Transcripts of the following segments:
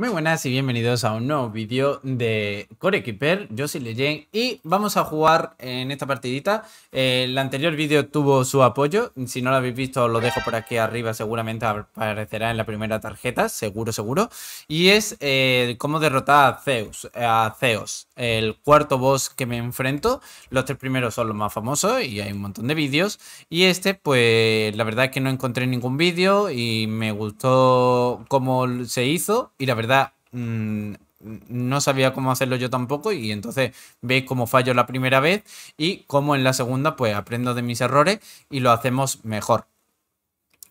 Muy buenas y bienvenidos a un nuevo vídeo de Core Keeper. Yo soy Leyen y vamos a jugar en esta partidita. El anterior vídeo tuvo su apoyo. Si no lo habéis visto, lo dejo por aquí arriba. Seguramente aparecerá en la primera tarjeta, seguro, seguro. Y es eh, cómo derrotar a Zeus, a Zeus, el cuarto boss que me enfrento. Los tres primeros son los más famosos y hay un montón de vídeos. Y este, pues la verdad es que no encontré ningún vídeo y me gustó cómo se hizo. Y la verdad Mm, no sabía cómo hacerlo yo tampoco y entonces veis cómo fallo la primera vez y cómo en la segunda pues aprendo de mis errores y lo hacemos mejor.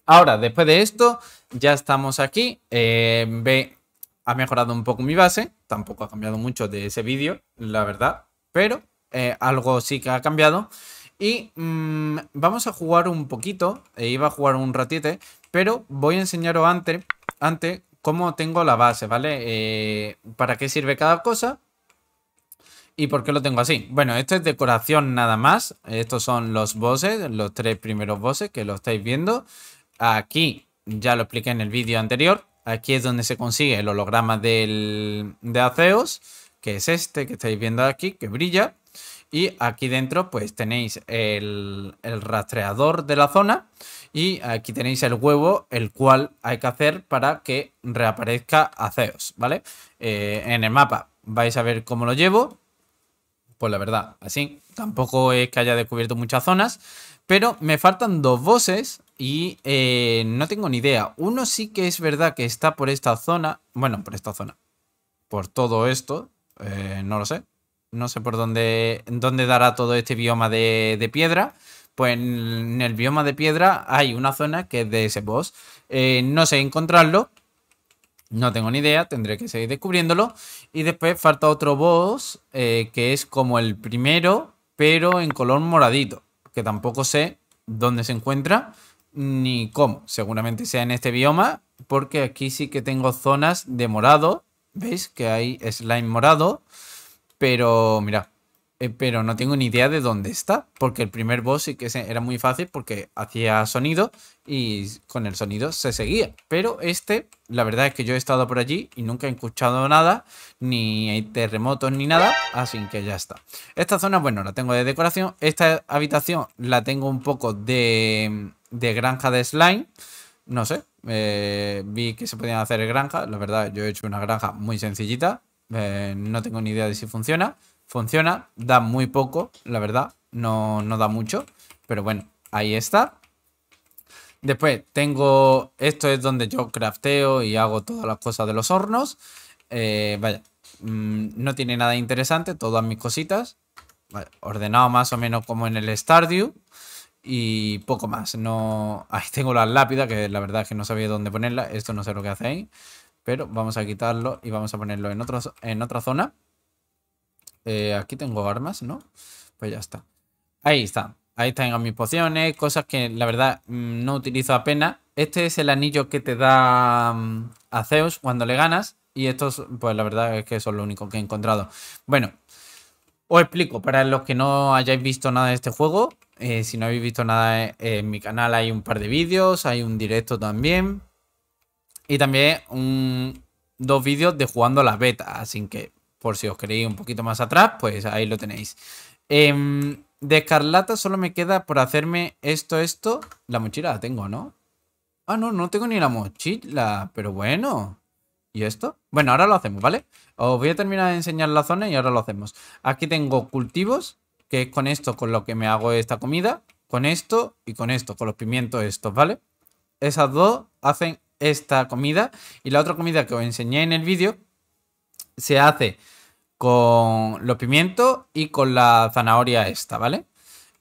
Ahora, después de esto, ya estamos aquí. Eh, ve, ha mejorado un poco mi base. Tampoco ha cambiado mucho de ese vídeo, la verdad. Pero eh, algo sí que ha cambiado. Y mm, vamos a jugar un poquito. e iba a jugar un ratito, pero voy a enseñaros antes, antes cómo tengo la base, ¿vale? Eh, ¿Para qué sirve cada cosa? ¿Y por qué lo tengo así? Bueno, esto es decoración nada más. Estos son los bosses, los tres primeros bosses que lo estáis viendo. Aquí, ya lo expliqué en el vídeo anterior, aquí es donde se consigue el holograma del, de Aceos, que es este que estáis viendo aquí, que brilla. Y aquí dentro pues tenéis el, el rastreador de la zona y aquí tenéis el huevo, el cual hay que hacer para que reaparezca Zeus, ¿vale? Eh, en el mapa vais a ver cómo lo llevo. Pues la verdad, así. Tampoco es que haya descubierto muchas zonas. Pero me faltan dos voces y eh, no tengo ni idea. Uno sí que es verdad que está por esta zona. Bueno, por esta zona. Por todo esto. Eh, no lo sé. No sé por dónde, dónde dará todo este bioma de, de piedra. Pues en el bioma de piedra hay una zona que es de ese boss. Eh, no sé encontrarlo. No tengo ni idea, tendré que seguir descubriéndolo. Y después falta otro boss eh, que es como el primero, pero en color moradito. Que tampoco sé dónde se encuentra ni cómo. Seguramente sea en este bioma, porque aquí sí que tengo zonas de morado. ¿Veis que hay slime morado? Pero mirad, eh, pero no tengo ni idea de dónde está, porque el primer boss sí que era muy fácil porque hacía sonido y con el sonido se seguía. Pero este, la verdad es que yo he estado por allí y nunca he escuchado nada, ni hay terremotos ni nada, así que ya está. Esta zona, bueno, la tengo de decoración. Esta habitación la tengo un poco de, granja de slime, no sé. Eh, vi que se podían hacer granjas, la verdad yo he hecho una granja muy sencillita, eh, no tengo ni idea de si funciona. Funciona, da muy poco, la verdad, no, da mucho, pero bueno, ahí está. Después tengo, esto es donde yo crafteo y hago todas las cosas de los hornos. Eh, vaya, mm, no tiene nada interesante, todas mis cositas. ordenado más o menos como en el Stardew. Y poco más. No, ahí tengo la lápida, que la verdad es que no sabía dónde ponerla. Esto no sé lo que hacéis Pero vamos a quitarlo y vamos a ponerlo en, en otra zona. Eh, aquí tengo armas, ¿no? Pues ya está. Ahí está. Ahí están mis pociones, cosas que la verdad mm, no utilizo apenas. Este es el anillo que te da mm, a Zeus cuando le ganas. Y estos, pues la verdad es que son lo único que he encontrado. Bueno, os explico, para los que no hayáis visto nada de este juego, eh, si no habéis visto nada eh, en, mi canal hay un par de vídeos, hay un directo también. Y también dos vídeos de jugando la beta, así que por si os queréis un poquito más atrás, pues ahí lo tenéis. Em, de escarlata solo me queda por hacerme esto, esto. La mochila la tengo, ¿no? Ah, no, no tengo ni la mochila, pero bueno. ¿Y esto? Bueno, ahora lo hacemos, ¿vale? Os voy a terminar de enseñar la zona y ahora lo hacemos. Aquí tengo cultivos, que es con esto con lo que me hago esta comida. Con esto y con esto, con los pimientos estos, ¿vale? Esas dos hacen esta comida. Y la otra comida que os enseñé en el vídeo, se hace con los pimientos y con la zanahoria esta, ¿vale?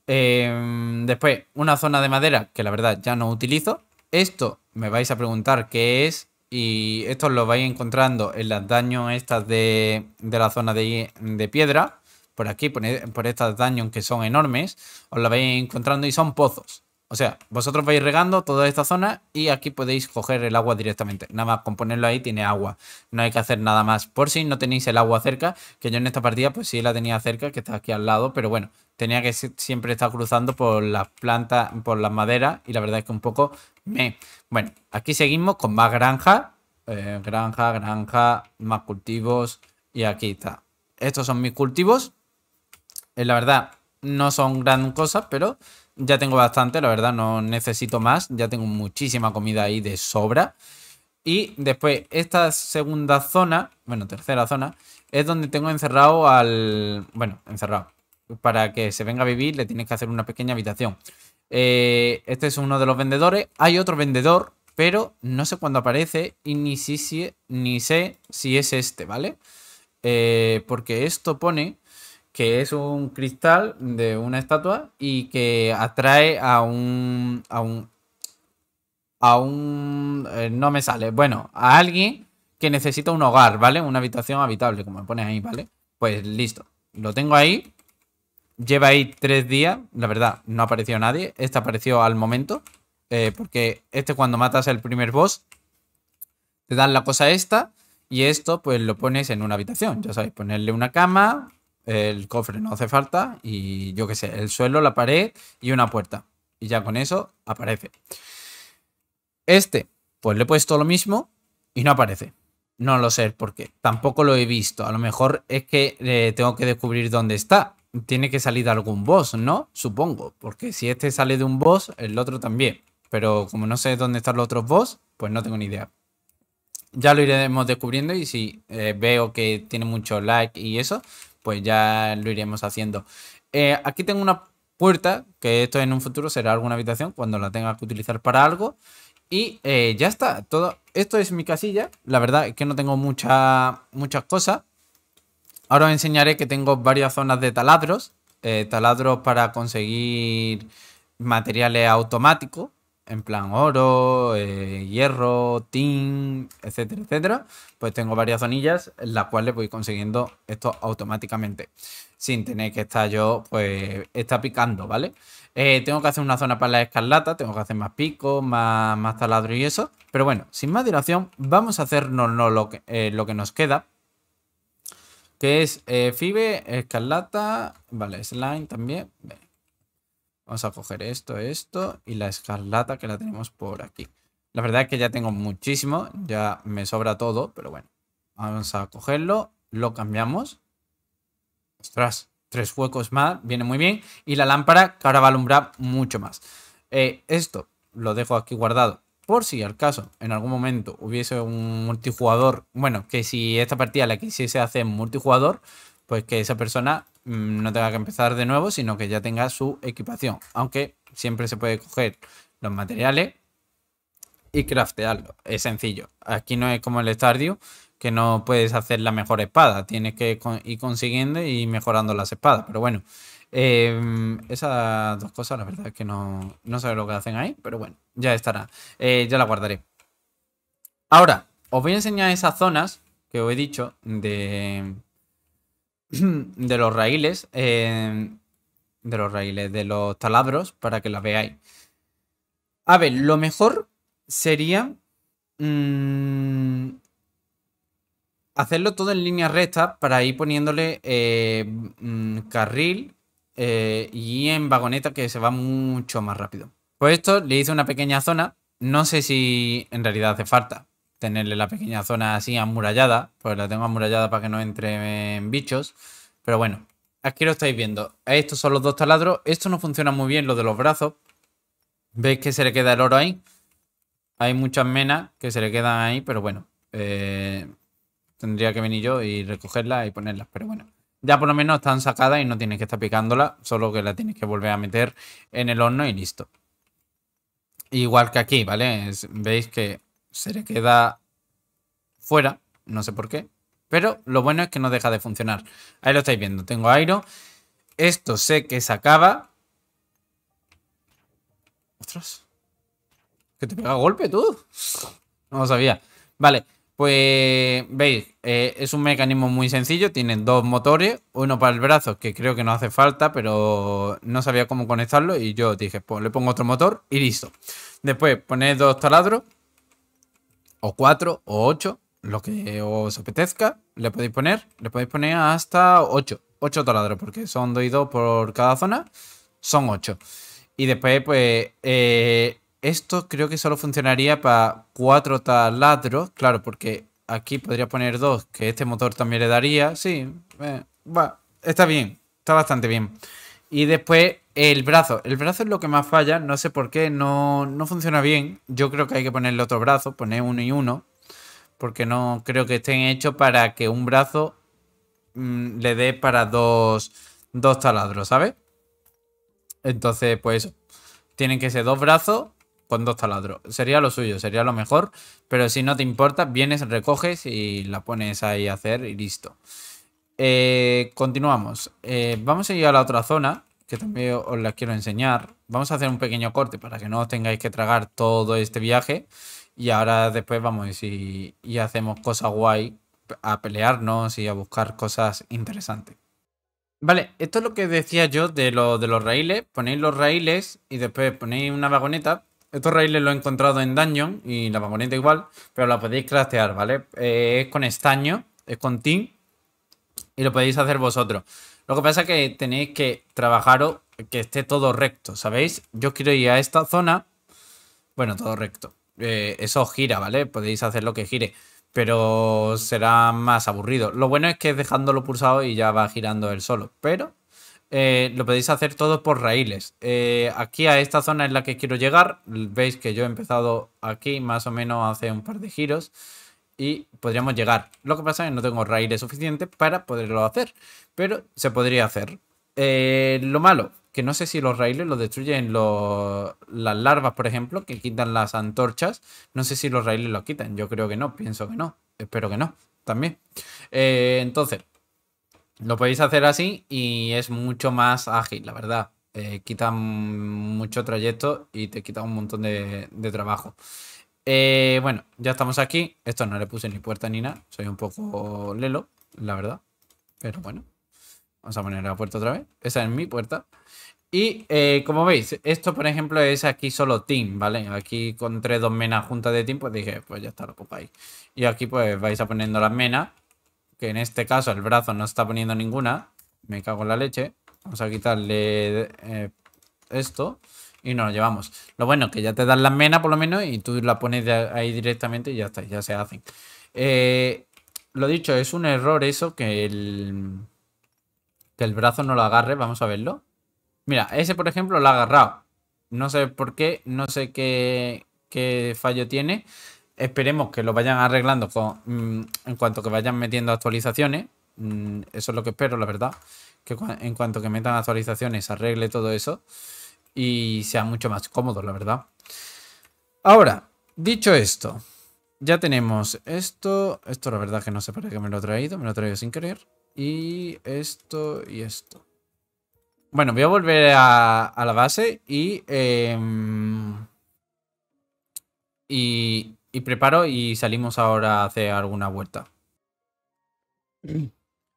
Em, después, una zona de madera que la verdad ya no utilizo. Esto me vais a preguntar qué es y esto lo vais encontrando en las daños estas de, la zona de, piedra por aquí, por, estas daños que son enormes, os la vais encontrando y son pozos, o sea, vosotros vais regando toda esta zona y aquí podéis coger el agua directamente. Nada más con ponerlo ahí tiene agua. No hay que hacer nada más. Por si no tenéis el agua cerca, que yo en esta partida pues sí la tenía cerca, que está aquí al lado, pero bueno, tenía que siempre estar cruzando por las plantas, por las maderas y la verdad es que un poco me... Bueno, aquí seguimos con más granja, eh, granja, granja, más cultivos y aquí está. Estos son mis cultivos. Eh, la verdad, no son gran cosa, pero ya tengo bastante, la verdad, no necesito más. Ya tengo muchísima comida ahí de sobra. Y después, esta segunda zona, bueno, tercera zona, es donde tengo encerrado al... Bueno, encerrado. Para que se venga a vivir le tienes que hacer una pequeña habitación. Eh, este es uno de los vendedores. Hay otro vendedor, pero no sé cuándo aparece y ni, ni sé si es este, ¿vale? Eh, porque esto pone que es un cristal de una estatua y que atrae a un. a un. a un. Eh, no me sale. Bueno, a alguien que necesita un hogar, ¿vale? Una habitación habitable, como me pones ahí, ¿vale? Pues listo. Lo tengo ahí. Lleva ahí tres días. La verdad, no apareció nadie. Este apareció al momento. Eh, porque este cuando matas el primer boss, te dan la cosa esta. Y esto, pues lo pones en una habitación. Ya sabéis, ponerle una cama, el cofre no hace falta y yo qué sé, el suelo, la pared y una puerta. Y ya con eso aparece. Este, pues le he puesto lo mismo y no aparece. No lo sé por qué. Tampoco lo he visto. A lo mejor es que eh, tengo que descubrir dónde está. Tiene que salir de algún boss, ¿no? Supongo. Porque si este sale de un boss, el otro también. Pero como no sé dónde están los otros boss, pues no tengo ni idea. Ya lo iremos descubriendo y si eh, veo que tiene mucho like y eso, pues ya lo iremos haciendo. Eh, aquí tengo una puerta, que esto en un futuro será alguna habitación cuando la tenga que utilizar para algo. Y eh, ya está, todo esto es mi casilla. La verdad es que no tengo mucha, muchas cosas. Ahora os enseñaré que tengo varias zonas de taladros. Eh, taladros para conseguir materiales automáticos en plan oro, eh, hierro, tin, etcétera, etcétera, pues tengo varias zonillas en las cuales voy consiguiendo esto automáticamente, sin tener que estar yo, pues, está picando, ¿vale? Eh, tengo que hacer una zona para la escarlata, tengo que hacer más pico, más, más taladro y eso, pero bueno, sin más dilación, vamos a hacernos no, lo, que, eh, lo que nos queda, que es Fibe, escarlata, vale, slime también, Vamos a coger esto, esto y la escarlata que la tenemos por aquí. La verdad es que ya tengo muchísimo, ya me sobra todo, pero bueno. Vamos a cogerlo, lo cambiamos. Ostras, tres huecos más, viene muy bien. Y la lámpara que ahora va a alumbrar mucho más. Eh, esto lo dejo aquí guardado por si al caso en algún momento hubiese un multijugador, bueno, que si esta partida la quisiese hacer multijugador, pues que esa persona Mm, no tenga que empezar de nuevo, sino que ya tenga su equipación. Aunque siempre se puede coger los materiales y craftearlo. Es sencillo. Aquí no es como el estadio, que no puedes hacer la mejor espada. Tienes que ir consiguiendo y mejorando las espadas. Pero bueno, eh, esas dos cosas, la verdad es que no, no sé lo que hacen ahí. Pero bueno, ya estará. Eh, ya la guardaré. Ahora, os voy a enseñar esas zonas que os he dicho de de los raíles, em, de los raíles, de los taladros, para que la veáis. A ver, lo mejor sería mm, hacerlo todo en línea recta para ir poniéndole eh, mm, carril eh, y en vagoneta que se va mucho más rápido. Pues esto le hice una pequeña zona, no sé si en realidad hace falta, tenerle la pequeña zona así amurallada, pues la tengo amurallada para que no entren bichos. Pero bueno, aquí lo estáis viendo. Estos son los dos taladros. Esto no funciona muy bien, lo de los brazos. ¿Veis que se le queda el oro ahí? Hay muchas menas que se le quedan ahí, pero bueno. Eh, tendría que venir yo y recogerlas y ponerlas, pero bueno. Ya por lo menos están sacadas y no tienes que estar picándola solo que la tienes que volver a meter en el horno y listo. Igual que aquí, ¿vale? Veis que se le queda fuera, no sé por qué, pero lo bueno es que no deja de funcionar. Ahí lo estáis viendo, tengo airo. Esto sé que se acaba. ¡Ostras! Que te pega golpe tú. No lo sabía. Vale, pues veis, eh, es un mecanismo muy sencillo. Tienen dos motores, uno para el brazo, que creo que no hace falta, pero no sabía cómo conectarlo. Y yo dije, pues le pongo otro motor y listo. Después ponéis dos taladros o 4 o 8, lo que os apetezca, le podéis poner, le podéis poner hasta 8, 8 taladros, porque son 2 y 2 por cada zona, son 8. Y después, pues, eh, esto creo que solo funcionaría para 4 taladros, claro, porque aquí podría poner 2, que este motor también le daría, sí, eh, va, está bien, está bastante bien. Y después el brazo. El brazo es lo que más falla. No sé por qué. No, no funciona bien. Yo creo que hay que ponerle otro brazo. Poner uno y uno. Porque no creo que estén hechos para que un brazo mm, le dé para dos, dos taladros, ¿sabes? Entonces, pues Tienen que ser dos brazos con dos taladros. Sería lo suyo, sería lo mejor. Pero si no te importa, vienes, recoges y la pones ahí a hacer y listo. Eh, continuamos. Eh, vamos a ir a la otra zona, que también os la quiero enseñar. Vamos a hacer un pequeño corte para que no os tengáis que tragar todo este viaje. Y ahora después vamos y, y hacemos cosas guay a pelearnos y a buscar cosas interesantes. Vale, esto es lo que decía yo de, lo, de los raíles. Ponéis los raíles y después ponéis una vagoneta. Estos raíles los he encontrado en Dungeon y la vagoneta igual, pero la podéis craftear, ¿vale? Eh, es con estaño, es con tin y lo podéis hacer vosotros. Lo que pasa es que tenéis que trabajaros que esté todo recto, ¿sabéis? Yo quiero ir a esta zona, bueno, todo recto. Eh, eso gira, ¿vale? Podéis hacer lo que gire, pero será más aburrido. Lo bueno es que dejándolo pulsado y ya va girando él solo, pero eh, lo podéis hacer todo por raíles. Eh, aquí a esta zona es la que quiero llegar. Veis que yo he empezado aquí más o menos hace un par de giros y podríamos llegar. Lo que pasa es que no tengo raíles suficientes para poderlo hacer, pero se podría hacer. Eh, lo malo, que no sé si los raíles los destruyen las larvas, por ejemplo, que quitan las antorchas. No sé si los raíles los quitan. Yo creo que no, pienso que no. Espero que no, también. Eh, entonces, lo podéis hacer así y es mucho más ágil, la verdad. Eh, quitan mucho trayecto y te quita un montón de trabajo. Eh, bueno, ya estamos aquí. Esto no le puse ni puerta ni nada. Soy un poco lelo, la verdad. Pero bueno. Vamos a poner la puerta otra vez. Esa es mi puerta. Y eh, como veis, esto por ejemplo es aquí solo team, ¿vale? Aquí con tres dos menas juntas de team, pues dije, pues ya está, lo ocupáis. Y aquí pues vais a poniendo las menas, que en este caso el brazo no está poniendo ninguna. Me cago en la leche. Vamos a quitarle eh, esto y nos lo llevamos. Lo bueno que ya te dan las menas por lo menos y tú la pones ahí directamente y ya está, ya se hacen. Eh, lo dicho, es un error eso que el, que el brazo no lo agarre, vamos a verlo. Mira, ese por ejemplo lo ha agarrado. No sé por qué, no sé qué, fallo tiene. Esperemos que lo vayan arreglando mm, en cuanto que vayan metiendo actualizaciones. Mm, eso es lo que espero, la verdad. Que en cuanto que metan actualizaciones arregle todo eso y sea mucho más cómodo, la verdad. Ahora, dicho esto, ya tenemos esto. Esto la verdad que no sé para qué me lo he traído, me lo he traído sin querer. Y esto y esto. Bueno, voy a volver a, la base em, y, y, preparo y salimos ahora a hacer alguna vuelta. Mm.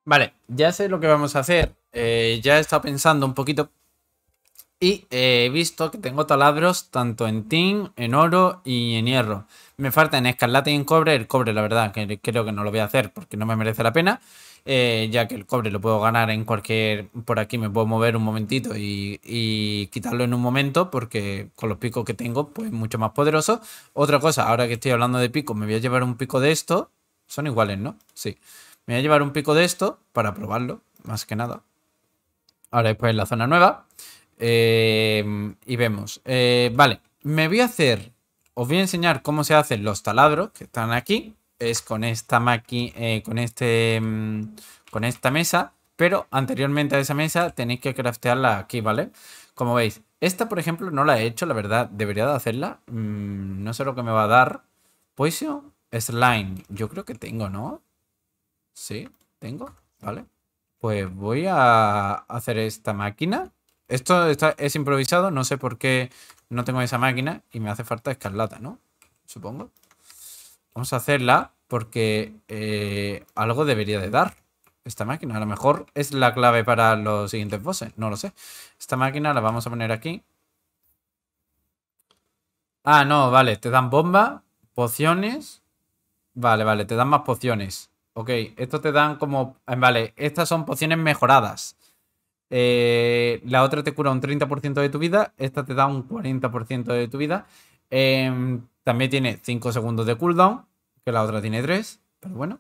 Vale, ya sé lo que vamos a hacer. Eh, ya he estado pensando un poquito y eh, he visto que tengo taladros tanto en tin, en oro y en hierro. Me falta en escarlata y en cobre. El cobre, la verdad, que creo que no lo voy a hacer porque no me merece la pena. Eh, ya que el cobre lo puedo ganar en cualquier... Por aquí me puedo mover un momentito y, y quitarlo en un momento porque con los picos que tengo, pues mucho más poderoso. Otra cosa, ahora que estoy hablando de picos, me voy a llevar un pico de esto. Son iguales, ¿no? Sí. Me voy a llevar un pico de esto para probarlo, más que nada. Ahora después en la zona nueva. Em, y vemos. Eh, vale, me voy a hacer, os voy a enseñar cómo se hacen los taladros que están aquí. Es con esta máquina, eh, con este, em, con esta mesa. Pero anteriormente a esa mesa tenéis que craftearla aquí, ¿vale? Como veis, esta por ejemplo no la he hecho, la verdad, debería de hacerla. Mm, no sé lo que me va a dar. Poison, slime, yo creo que tengo, ¿no? Sí, tengo, ¿vale? Pues voy a hacer esta máquina esto es improvisado, no sé por qué no tengo esa máquina y me hace falta escarlata, ¿no? Supongo. Vamos a hacerla porque eh, algo debería de dar esta máquina. A lo mejor es la clave para los siguientes bosses, no lo sé. Esta máquina la vamos a poner aquí. Ah, no, vale, te dan bomba, pociones. Vale, vale, te dan más pociones. Ok, esto te dan como... Vale, estas son pociones mejoradas. Eh, la otra te cura un 30% de tu vida, esta te da un 40% de tu vida. Em, también tiene 5 segundos de cooldown, que la otra tiene 3, pero bueno.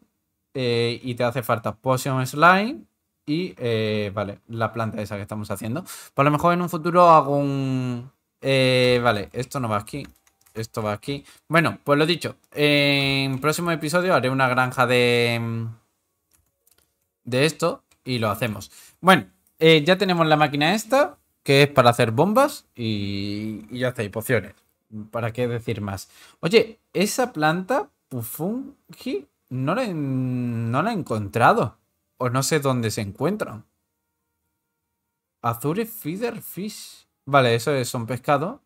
Eh, y te hace falta Potion Slime y, eh, vale, la planta esa que estamos haciendo. Por pues lo mejor en un futuro hago un... vale, esto no va aquí, esto va aquí. Bueno, pues lo dicho, en próximo episodio haré una granja de... De esto y lo hacemos. Bueno. Eh, ya tenemos la máquina esta, que es para hacer bombas y, ya está, y pociones. ¿Para qué decir más? Oye, esa planta, Pufungi, no la, no la he encontrado. O no sé dónde se encuentran. Azure Feeder Fish. Vale, eso es, un pescado.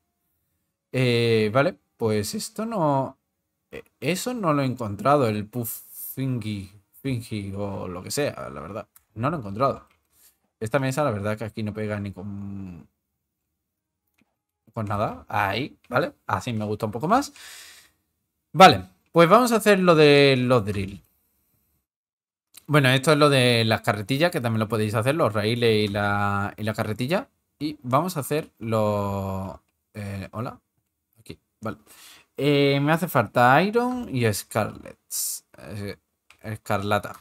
Eh, vale, pues esto no... Eh, eso no lo he encontrado, el Pufungi, o lo que sea, la verdad. No lo he encontrado. Esta mesa, la verdad, que aquí no pega ni con... Con nada, ahí, ¿vale? Así me gusta un poco más. Vale, pues vamos a hacer lo de los drills. Bueno, esto es lo de las carretillas, que también lo podéis hacer, los raíles y la, carretilla. Y vamos a hacer los... Eh, hola. Aquí, vale. Eh, me hace falta Iron y Scarlet. Eh, escarlata.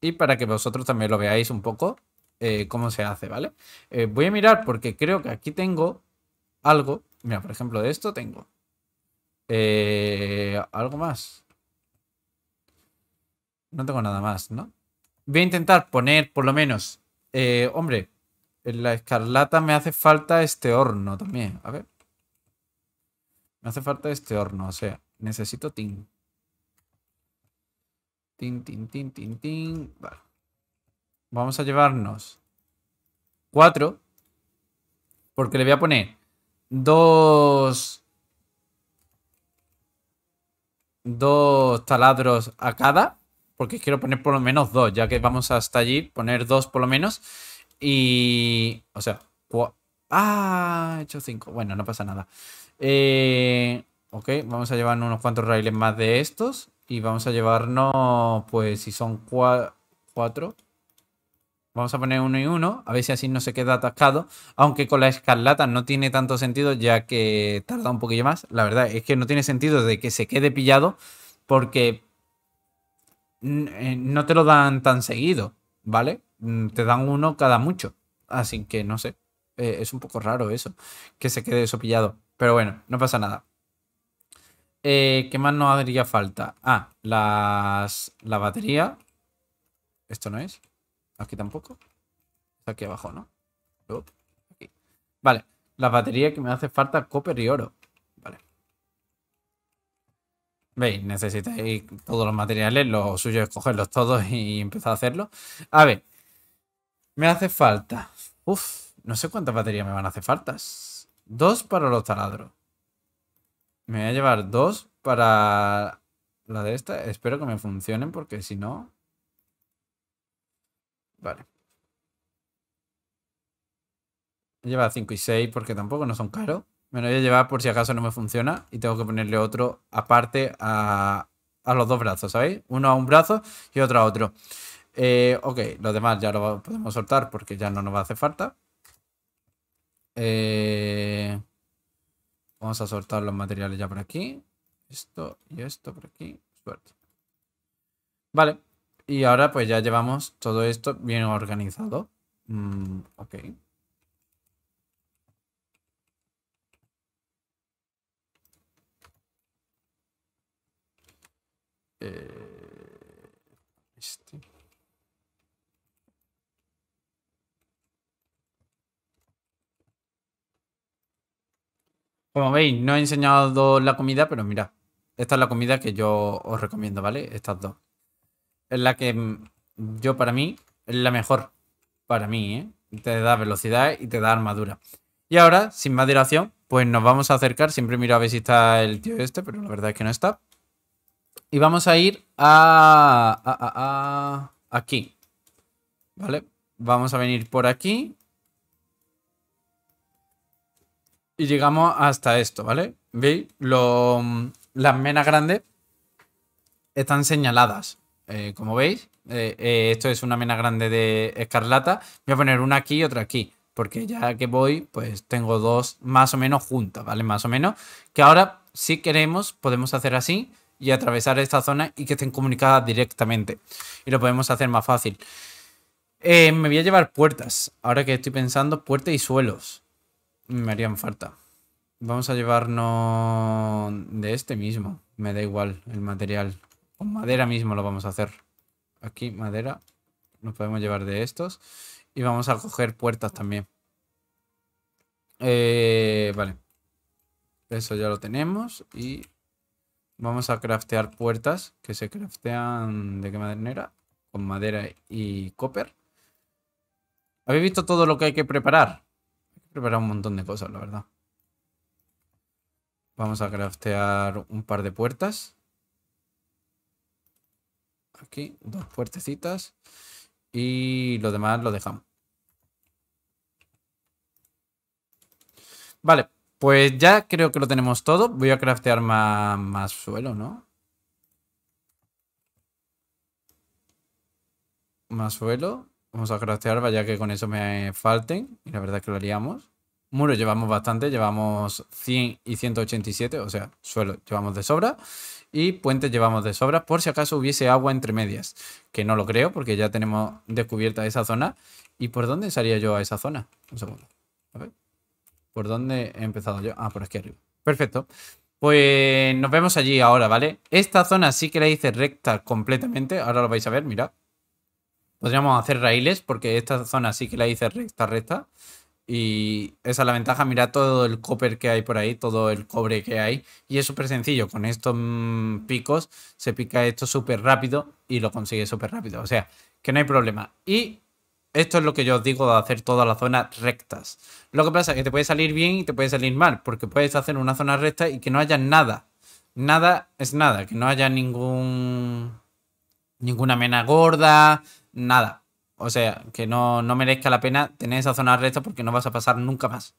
Y para que vosotros también lo veáis un poco, eh, cómo se hace, ¿vale? Eh, voy a mirar porque creo que aquí tengo algo. Mira, por ejemplo, de esto tengo. Eh, algo más. No tengo nada más, ¿no? Voy a intentar poner por lo menos... hombre, en la escarlata me hace falta este horno también. A ver. Me hace falta este horno, o sea, necesito tin. Tin, tin, tin, tin, tin. Vale. Vamos a llevarnos 4. Porque le voy a poner dos... Dos taladros a cada. Porque quiero poner por lo menos dos. Ya que vamos hasta allí, poner dos por lo menos. Y... O sea... Ah, he hecho 5. Bueno, no pasa nada. Eh, ok, vamos a llevarnos unos cuantos raíles más de estos. Y vamos a llevarnos, pues, si son cuatro Vamos a poner uno y uno, a ver si así no se queda atascado. Aunque con la escarlata no tiene tanto sentido, ya que tarda un poquillo más. La verdad es que no tiene sentido de que se quede pillado, porque mm, eh, no te lo dan tan seguido, ¿vale? Mm, te dan uno cada mucho. Así que no sé. Eh, es un poco raro eso, que se quede eso pillado. Pero bueno, no pasa nada. Eh, ¿Qué más nos haría falta? Ah, las, la batería. Esto no es. Aquí tampoco. Aquí abajo, ¿no? Vale. La batería que me hace falta copper y oro. Vale. ¿Veis? Necesitáis todos los materiales. Lo suyo es cogerlos todos y empezar a hacerlo. A ver. Me hace falta. Uf. No sé cuántas baterías me van a hacer faltas. Dos para los taladros. Me voy a llevar dos para la de esta. Espero que me funcionen porque si no... Vale. Lleva 5 y 6 porque tampoco no son caros. Me lo voy a llevar por si acaso no me funciona y tengo que ponerle otro aparte a, los dos brazos, ¿sabéis? Uno a un brazo y otro a otro. Eh, ok, lo demás ya lo podemos soltar porque ya no nos va a hacer falta. Eh, vamos a soltar los materiales ya por aquí. Esto y esto por aquí. Suerte. Vale. Y ahora pues ya llevamos todo esto bien organizado. Mm, ok. Eh, este. Como veis, no he enseñado la comida, pero mira, esta es la comida que yo os recomiendo, ¿vale? Estas dos es la que mm, yo para mí es la mejor. Para mí, ¿eh? Te da velocidad y te da armadura. Y ahora, sin más dilación, pues nos vamos a acercar. Siempre miro a ver si está el tío este, pero la verdad es que no está. Y vamos a ir a, aquí. ¿Vale? Vamos a venir por aquí. Y llegamos hasta esto, ¿vale? ¿Veis? Lo, mm, las menas grandes están señaladas. Eh, como veis, eh, eh, esto es una mena grande de escarlata. Voy a poner una aquí y otra aquí, porque ya que voy, pues tengo dos más o menos juntas, ¿vale? Más o menos. Que ahora, si queremos, podemos hacer así y atravesar esta zona y que estén comunicadas directamente. Y lo podemos hacer más fácil. me voy a llevar puertas. Ahora que estoy pensando, puertas y suelos. Mm, me harían falta. Vamos a llevarnos de este mismo. Me da igual el material. Con madera mismo lo vamos a hacer. Aquí madera. Nos podemos llevar de estos. Y vamos a coger puertas también. Eh, vale. Eso ya lo tenemos. Y vamos a craftear puertas que se craftean de qué manera. Con madera y copper. ¿Habéis visto todo lo que hay que preparar? Hay que preparar un montón de cosas, la verdad. Vamos a craftear un par de puertas. Aquí, dos puertecitas. Y lo demás lo dejamos. Vale, pues ya creo que lo tenemos todo. Voy a craftear más, suelo, ¿no? Más suelo. Vamos a craftear, vaya que con eso me falten. Y la verdad es que lo haríamos Muro llevamos bastante, llevamos 100 y 187, o sea, suelo llevamos de sobra y puentes llevamos de sobra por si acaso hubiese agua entre medias, que no lo creo porque ya tenemos descubierta esa zona. ¿Y por dónde salía yo a esa zona? Un segundo. ¿Por dónde he empezado yo? Ah, por aquí arriba. Perfecto. Pues nos vemos allí ahora, ¿vale? Esta zona sí que la hice recta completamente. Ahora lo vais a ver, mirad. Podríamos hacer raíles porque esta zona sí que la hice recta, recta. Y esa es la ventaja, mira todo el copper que hay por ahí, todo el cobre que hay. Y es súper sencillo, con estos mm, picos se pica esto súper rápido y lo consigue súper rápido. O sea, que no hay problema. Y esto es lo que yo os digo de hacer todas las zonas rectas. Lo que pasa es que te puede salir bien y te puede salir mal, porque puedes hacer una zona recta y que no haya nada. Nada es nada, que no haya ningún... ninguna mena gorda, nada o sea, que no, no merezca la pena tener esa zona recta porque no vas a pasar nunca más.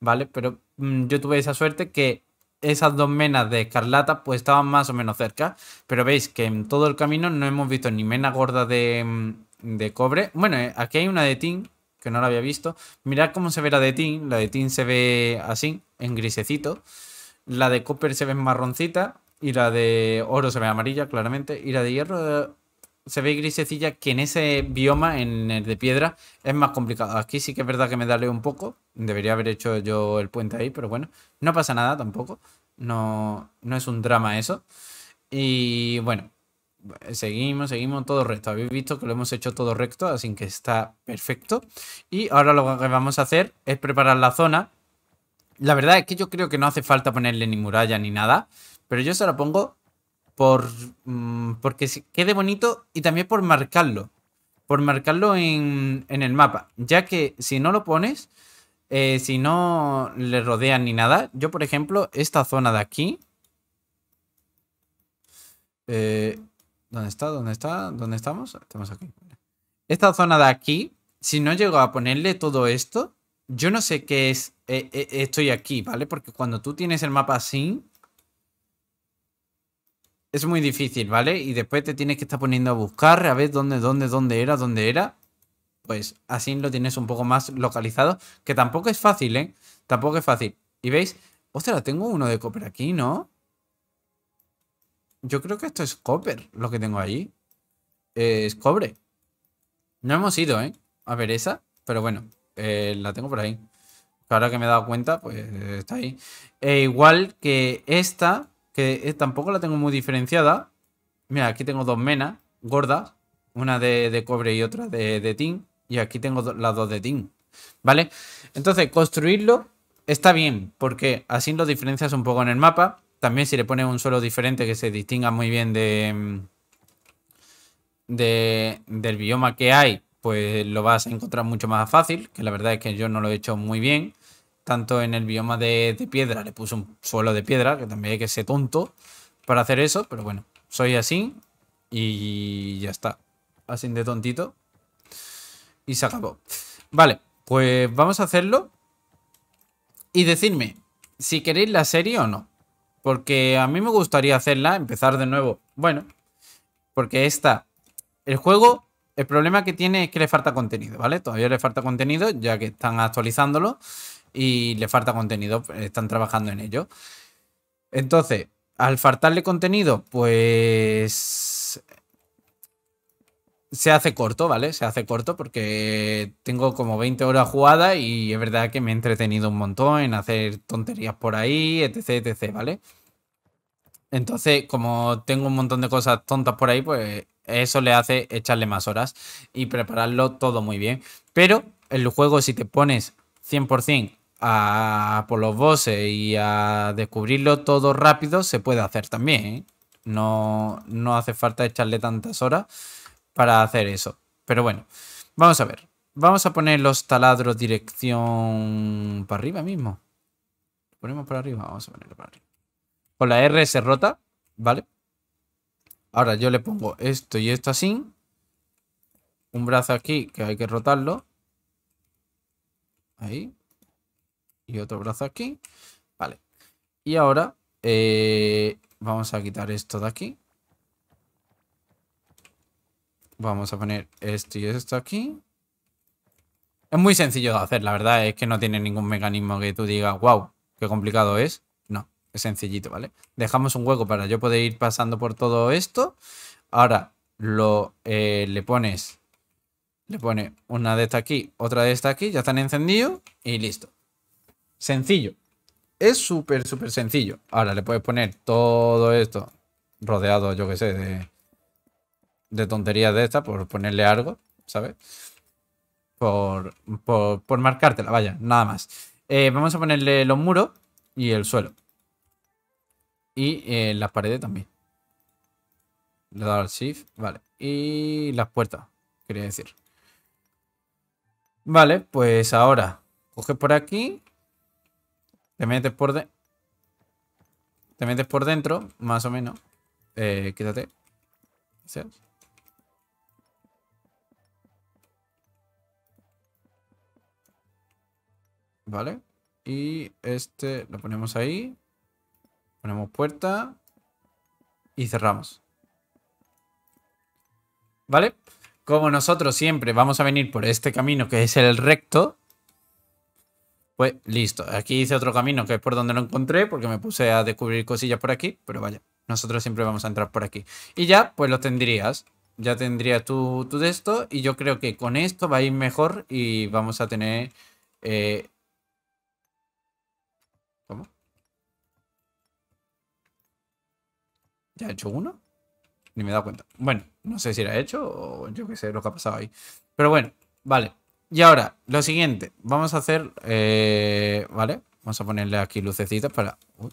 ¿Vale? Pero mm, yo tuve esa suerte que esas dos menas de escarlata pues estaban más o menos cerca. Pero veis que en todo el camino no hemos visto ni mena gorda de, mm, de cobre. Bueno, eh, aquí hay una de tin que no la había visto. Mirad cómo se ve la de tin. La de tin se ve así, en grisecito. La de copper se ve marroncita. Y la de oro se ve amarilla, claramente. Y la de hierro eh, se ve grisecilla, que en ese bioma, en el de piedra, es más complicado. Aquí sí que es verdad que me dale un poco. Debería haber hecho yo el puente ahí, pero bueno, no pasa nada tampoco. No, no es un drama eso. Y bueno, seguimos, seguimos todo recto. Habéis visto que lo hemos hecho todo recto, así que está perfecto. Y ahora lo que vamos a hacer es preparar la zona. La verdad es que yo creo que no hace falta ponerle ni muralla ni nada, pero yo se lo pongo por mm, porque quede bonito y también por marcarlo. Por marcarlo en, el mapa. Ya que si no lo pones, eh, si no le rodean ni nada. Yo, por ejemplo, esta zona de aquí. Eh, ¿Dónde está? ¿Dónde está? ¿Dónde estamos? Estamos aquí. Esta zona de aquí, si no llego a ponerle todo esto, yo no sé qué es. Eh, estoy aquí, ¿vale? Porque cuando tú tienes el mapa así, es muy difícil, ¿vale? Y después te tienes que estar poniendo a buscar, a ver dónde, dónde, dónde era, dónde era. Pues así lo tienes un poco más localizado, que tampoco es fácil, ¿eh? Tampoco es fácil. Y veis, ostras, tengo uno de copper aquí, ¿no? Yo creo que esto es copper, lo que tengo ahí. Eh, es cobre. No hemos ido, ¿eh? A ver esa, pero bueno, eh, la tengo por ahí. Ahora que me he dado cuenta, pues eh, está ahí. E igual que esta, que tampoco la tengo muy diferenciada. Mira, aquí tengo dos menas gordas, una de, de cobre y otra de, de tin, y aquí tengo las dos de tin, ¿vale? Entonces, construirlo está bien, porque así lo diferencias un poco en el mapa. También si le pones un suelo diferente que se distinga muy bien de, del bioma que hay, pues lo vas a encontrar mucho más fácil, que la verdad es que yo no lo he hecho muy bien tanto en el bioma de, piedra, le puse un suelo de piedra, que también hay que ser tonto para hacer eso, pero bueno, soy así y ya está. Así de tontito. Y se acabó. Vale, pues vamos a hacerlo. Y decirme si queréis la serie o no. Porque a mí me gustaría hacerla, empezar de nuevo. Bueno, porque esta, el juego, el problema que tiene es que le falta contenido, ¿vale? Todavía le falta contenido, ya que están actualizándolo y le falta contenido, están trabajando en ello. Entonces, al faltarle contenido, pues se hace corto, ¿vale? Se hace corto porque tengo como 20 horas jugadas y es verdad que me he entretenido un montón en hacer tonterías por ahí, etc, etc, ¿vale? Entonces, como tengo un montón de cosas tontas por ahí, pues eso le hace echarle más horas y prepararlo todo muy bien. Pero el juego, si te pones 100% a por los bosses y a descubrirlo todo rápido se puede hacer también. ¿eh? No, no hace falta echarle tantas horas para hacer eso. Pero bueno, vamos a ver. Vamos a poner los taladros dirección para arriba mismo. ponemos para arriba, vamos a ponerlo para arriba. Con la R se rota, ¿vale? Ahora yo le pongo esto y esto así. Un brazo aquí que hay que rotarlo. Ahí y otro brazo aquí. Vale. Y ahora eh, vamos a quitar esto de aquí. Vamos a poner esto y esto aquí. Es muy sencillo de hacer, la verdad es que no tiene ningún mecanismo que tú digas, wow, qué complicado es. No, es sencillito, ¿vale? Dejamos un hueco para yo poder ir pasando por todo esto. Ahora lo, eh, le pones le pone una de esta aquí, otra de esta aquí, ya están encendidos y listo. Sencillo. Es súper, súper sencillo. Ahora le puedes poner todo esto rodeado, yo que sé, de, de tonterías de estas por ponerle algo, ¿sabes? Por, marcártela, vaya, nada más. Eh, vamos a ponerle los muros y el suelo. Y eh, las paredes también. Le he dado al shift, vale. Y las puertas, quería decir. Vale, pues ahora coge por aquí te metes por por dentro, más o menos. Eh, Quédate. Vale. Y este lo ponemos ahí. Ponemos puerta. Y cerramos. ¿Vale? Como nosotros siempre vamos a venir por este camino que es el recto, pues listo, aquí hice otro camino que es por donde lo encontré, porque me puse a descubrir cosillas por aquí, pero vaya, nosotros siempre vamos a entrar por aquí. Y ya, pues lo tendrías, ya tendrías tú, tú de esto, y yo creo que con esto va a ir mejor y vamos a tener... Eh, ¿Cómo? ¿Ya he hecho uno? Ni me he dado cuenta. Bueno, no sé si lo he hecho o yo qué sé lo que ha pasado ahí. Pero bueno, vale. Y ahora, lo siguiente. Vamos a hacer... Eh, vale. Vamos a ponerle aquí lucecitas para... Uh,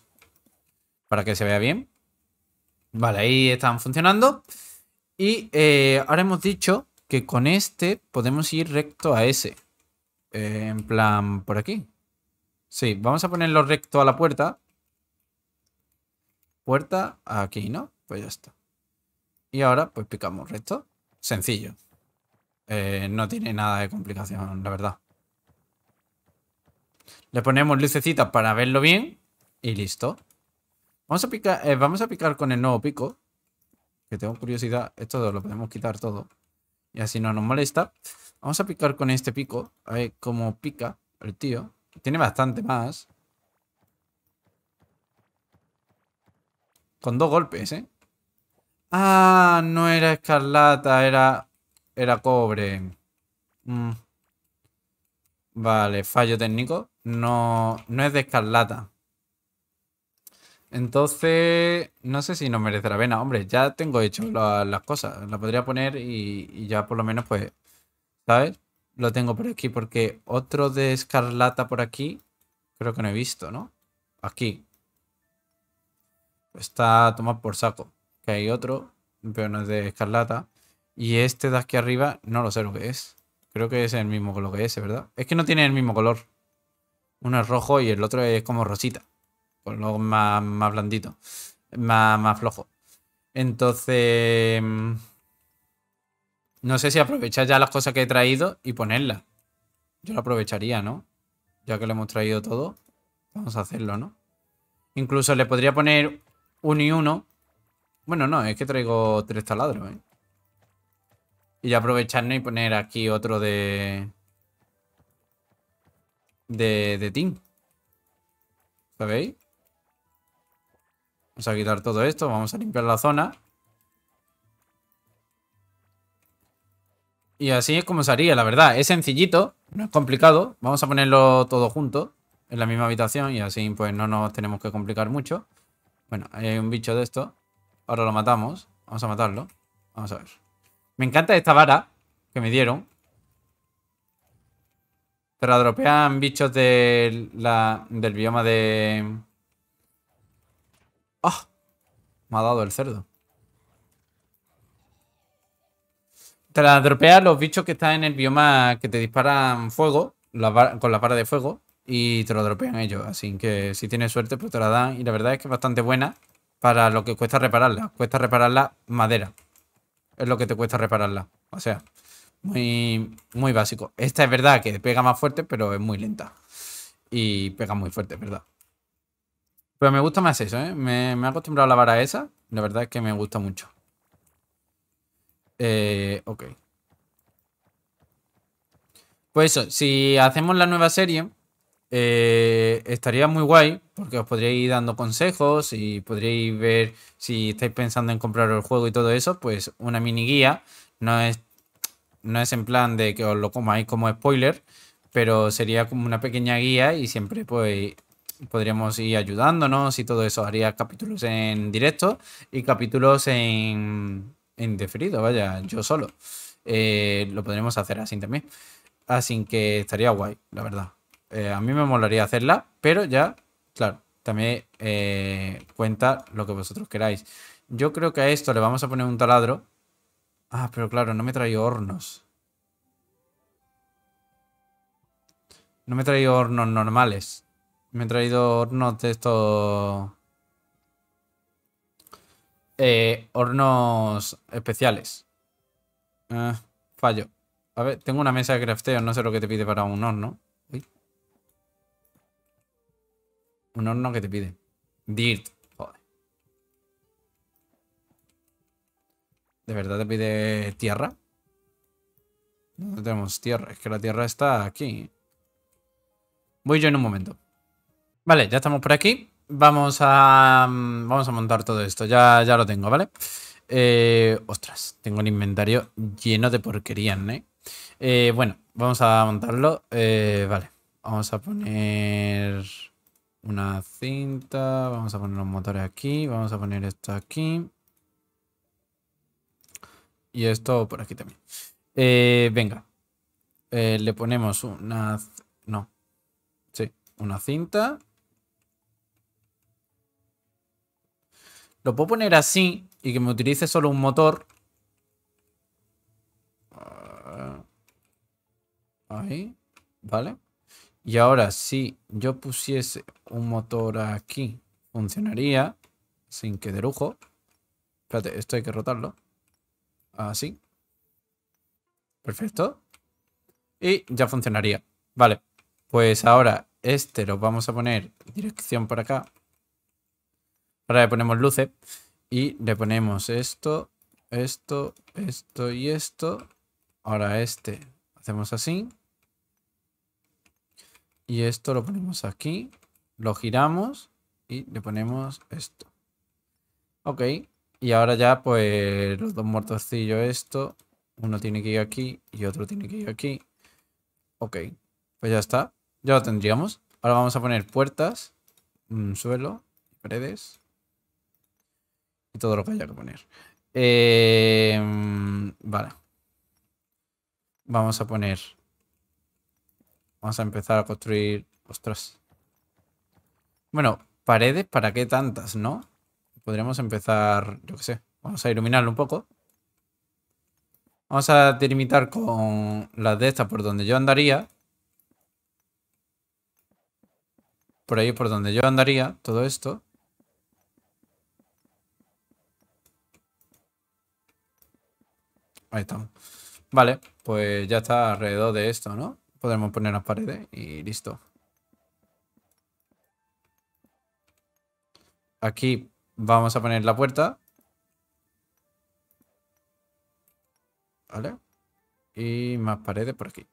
para que se vea bien. Vale, ahí están funcionando. Y eh, ahora hemos dicho que con este podemos ir recto a ese. Eh, en plan, por aquí. Sí, vamos a ponerlo recto a la puerta. Puerta aquí, ¿no? Pues ya está. Y ahora, pues picamos recto. Sencillo. Eh, no tiene nada de complicación, la verdad. Le ponemos lucecitas para verlo bien y listo. Vamos a picar, eh, vamos a picar con el nuevo pico. Que tengo curiosidad, esto lo podemos quitar todo. Y así no nos molesta. Vamos a picar con este pico. A ver cómo pica el tío. Tiene bastante más. Con dos golpes, ¿eh? Ah, no era escarlata, era era cobre. Mm. Vale, fallo técnico. No, no es de escarlata. Entonces, no sé si no merece la pena. Hombre, ya tengo hecho las cosas. la podría poner y, y, ya por lo menos, pues, ¿sabes? Lo tengo por aquí porque otro de escarlata por aquí creo que no he visto, ¿no? Aquí. Está a tomar por saco. Que hay otro, pero no es de escarlata. Y este de aquí arriba, no lo sé lo que es. Creo que es el mismo color que ese, ¿verdad? Es que no tiene el mismo color. Uno es rojo y el otro es como rosita. Con más, más blandito. Más, más flojo. Entonces... No sé si aprovechar ya las cosas que he traído y ponerlas. Yo lo aprovecharía, ¿no? Ya que lo hemos traído todo, vamos a hacerlo, ¿no? Incluso le podría poner uno y uno. Bueno, no, es que traigo tres taladros, ¿eh? Y aprovecharnos y poner aquí otro de... De, de team. ¿Sabéis? Vamos a quitar todo esto. Vamos a limpiar la zona. Y así es como se haría, la verdad. Es sencillito, no es complicado. Vamos a ponerlo todo junto en la misma habitación y así pues no nos tenemos que complicar mucho. Bueno, ahí hay un bicho de esto. Ahora lo matamos. Vamos a matarlo. Vamos a ver. Me encanta esta vara que me dieron. Te la dropean bichos del bioma de... ¡Ah! ¡Oh! Me ha dado el cerdo. Te la dropean los bichos que están en el bioma que te disparan fuego, con la vara de fuego, y te la dropean ellos. Así que si tienes suerte, pues te la dan. Y la verdad es que es bastante buena para lo que cuesta repararla. Cuesta repararla madera es lo que te cuesta repararla. O sea, muy, muy básico. Esta es verdad que pega más fuerte, pero es muy lenta. Y pega muy fuerte, verdad. Pero me gusta más eso, ¿eh? Me, me he acostumbrado a la vara esa. La verdad es que me gusta mucho. Eh, ok. Pues eso, si hacemos la nueva serie, eh, estaría muy guay porque os podría ir dando consejos y podríais ver si estáis pensando en comprar el juego y todo eso, pues una mini guía no es, no es en plan de que os lo comáis como spoiler, pero sería como una pequeña guía y siempre pues podríamos ir ayudándonos y todo eso. Haría capítulos en directo y capítulos en, en deferido, vaya, yo solo. Eh, lo podremos hacer así también. Así que estaría guay, la verdad. Eh, a mí me molaría hacerla, pero ya, claro, también eh, cuenta lo que vosotros queráis. Yo creo que a esto le vamos a poner un taladro. Ah, pero claro, no me he traído hornos. No me he traído hornos normales. Me he traído hornos de estos... Eh, hornos especiales. Ah, fallo. A ver, tengo una mesa de crafteo, no sé lo que te pide para un horno. Un horno que te pide. Dirt. Joder. ¿De verdad te pide tierra? No tenemos tierra. Es que la tierra está aquí. Voy yo en un momento. Vale, ya estamos por aquí. Vamos a, mm, vamos a montar todo esto. Ya, ya lo tengo, ¿vale? Eh, ostras, tengo el inventario lleno de porquerías, ¿eh? eh bueno, vamos a montarlo. Eh, vale, vamos a poner una cinta, vamos a poner los motores aquí, vamos a poner esto aquí. Y esto por aquí también. Eh, venga, eh, le ponemos una... No, sí, una cinta. Lo puedo poner así y que me utilice solo un motor. Ah, ahí, ¿vale? Y ahora si yo pusiese un motor aquí funcionaría sin que de lujo. Espérate, esto hay que rotarlo. Así. Perfecto. Y ya funcionaría. Vale. Pues ahora este lo vamos a poner dirección por acá. Ahora le ponemos luces. Y le ponemos esto, esto, esto y esto. Ahora este. Hacemos así. Y esto lo ponemos aquí. Lo giramos y le ponemos esto. Ok. Y ahora ya, pues, los dos muertocillos esto. Uno tiene que ir aquí y otro tiene que ir aquí. Ok. Pues ya está. Ya lo tendríamos. Ahora vamos a poner puertas, un mm, suelo, paredes y todo lo que haya que poner. Eh, vale. Vamos a poner... Vamos a empezar a construir... Ostras. Bueno, paredes, ¿para qué tantas, no? Podríamos empezar, yo qué sé, vamos a iluminarlo un poco. Vamos a delimitar con las de estas por donde yo andaría. Por ahí por donde yo andaría, todo esto. Ahí estamos. Vale, pues ya está alrededor de esto, ¿no? Podemos poner las paredes y listo. Aquí vamos a poner la puerta. ¿Vale? Y más paredes por aquí.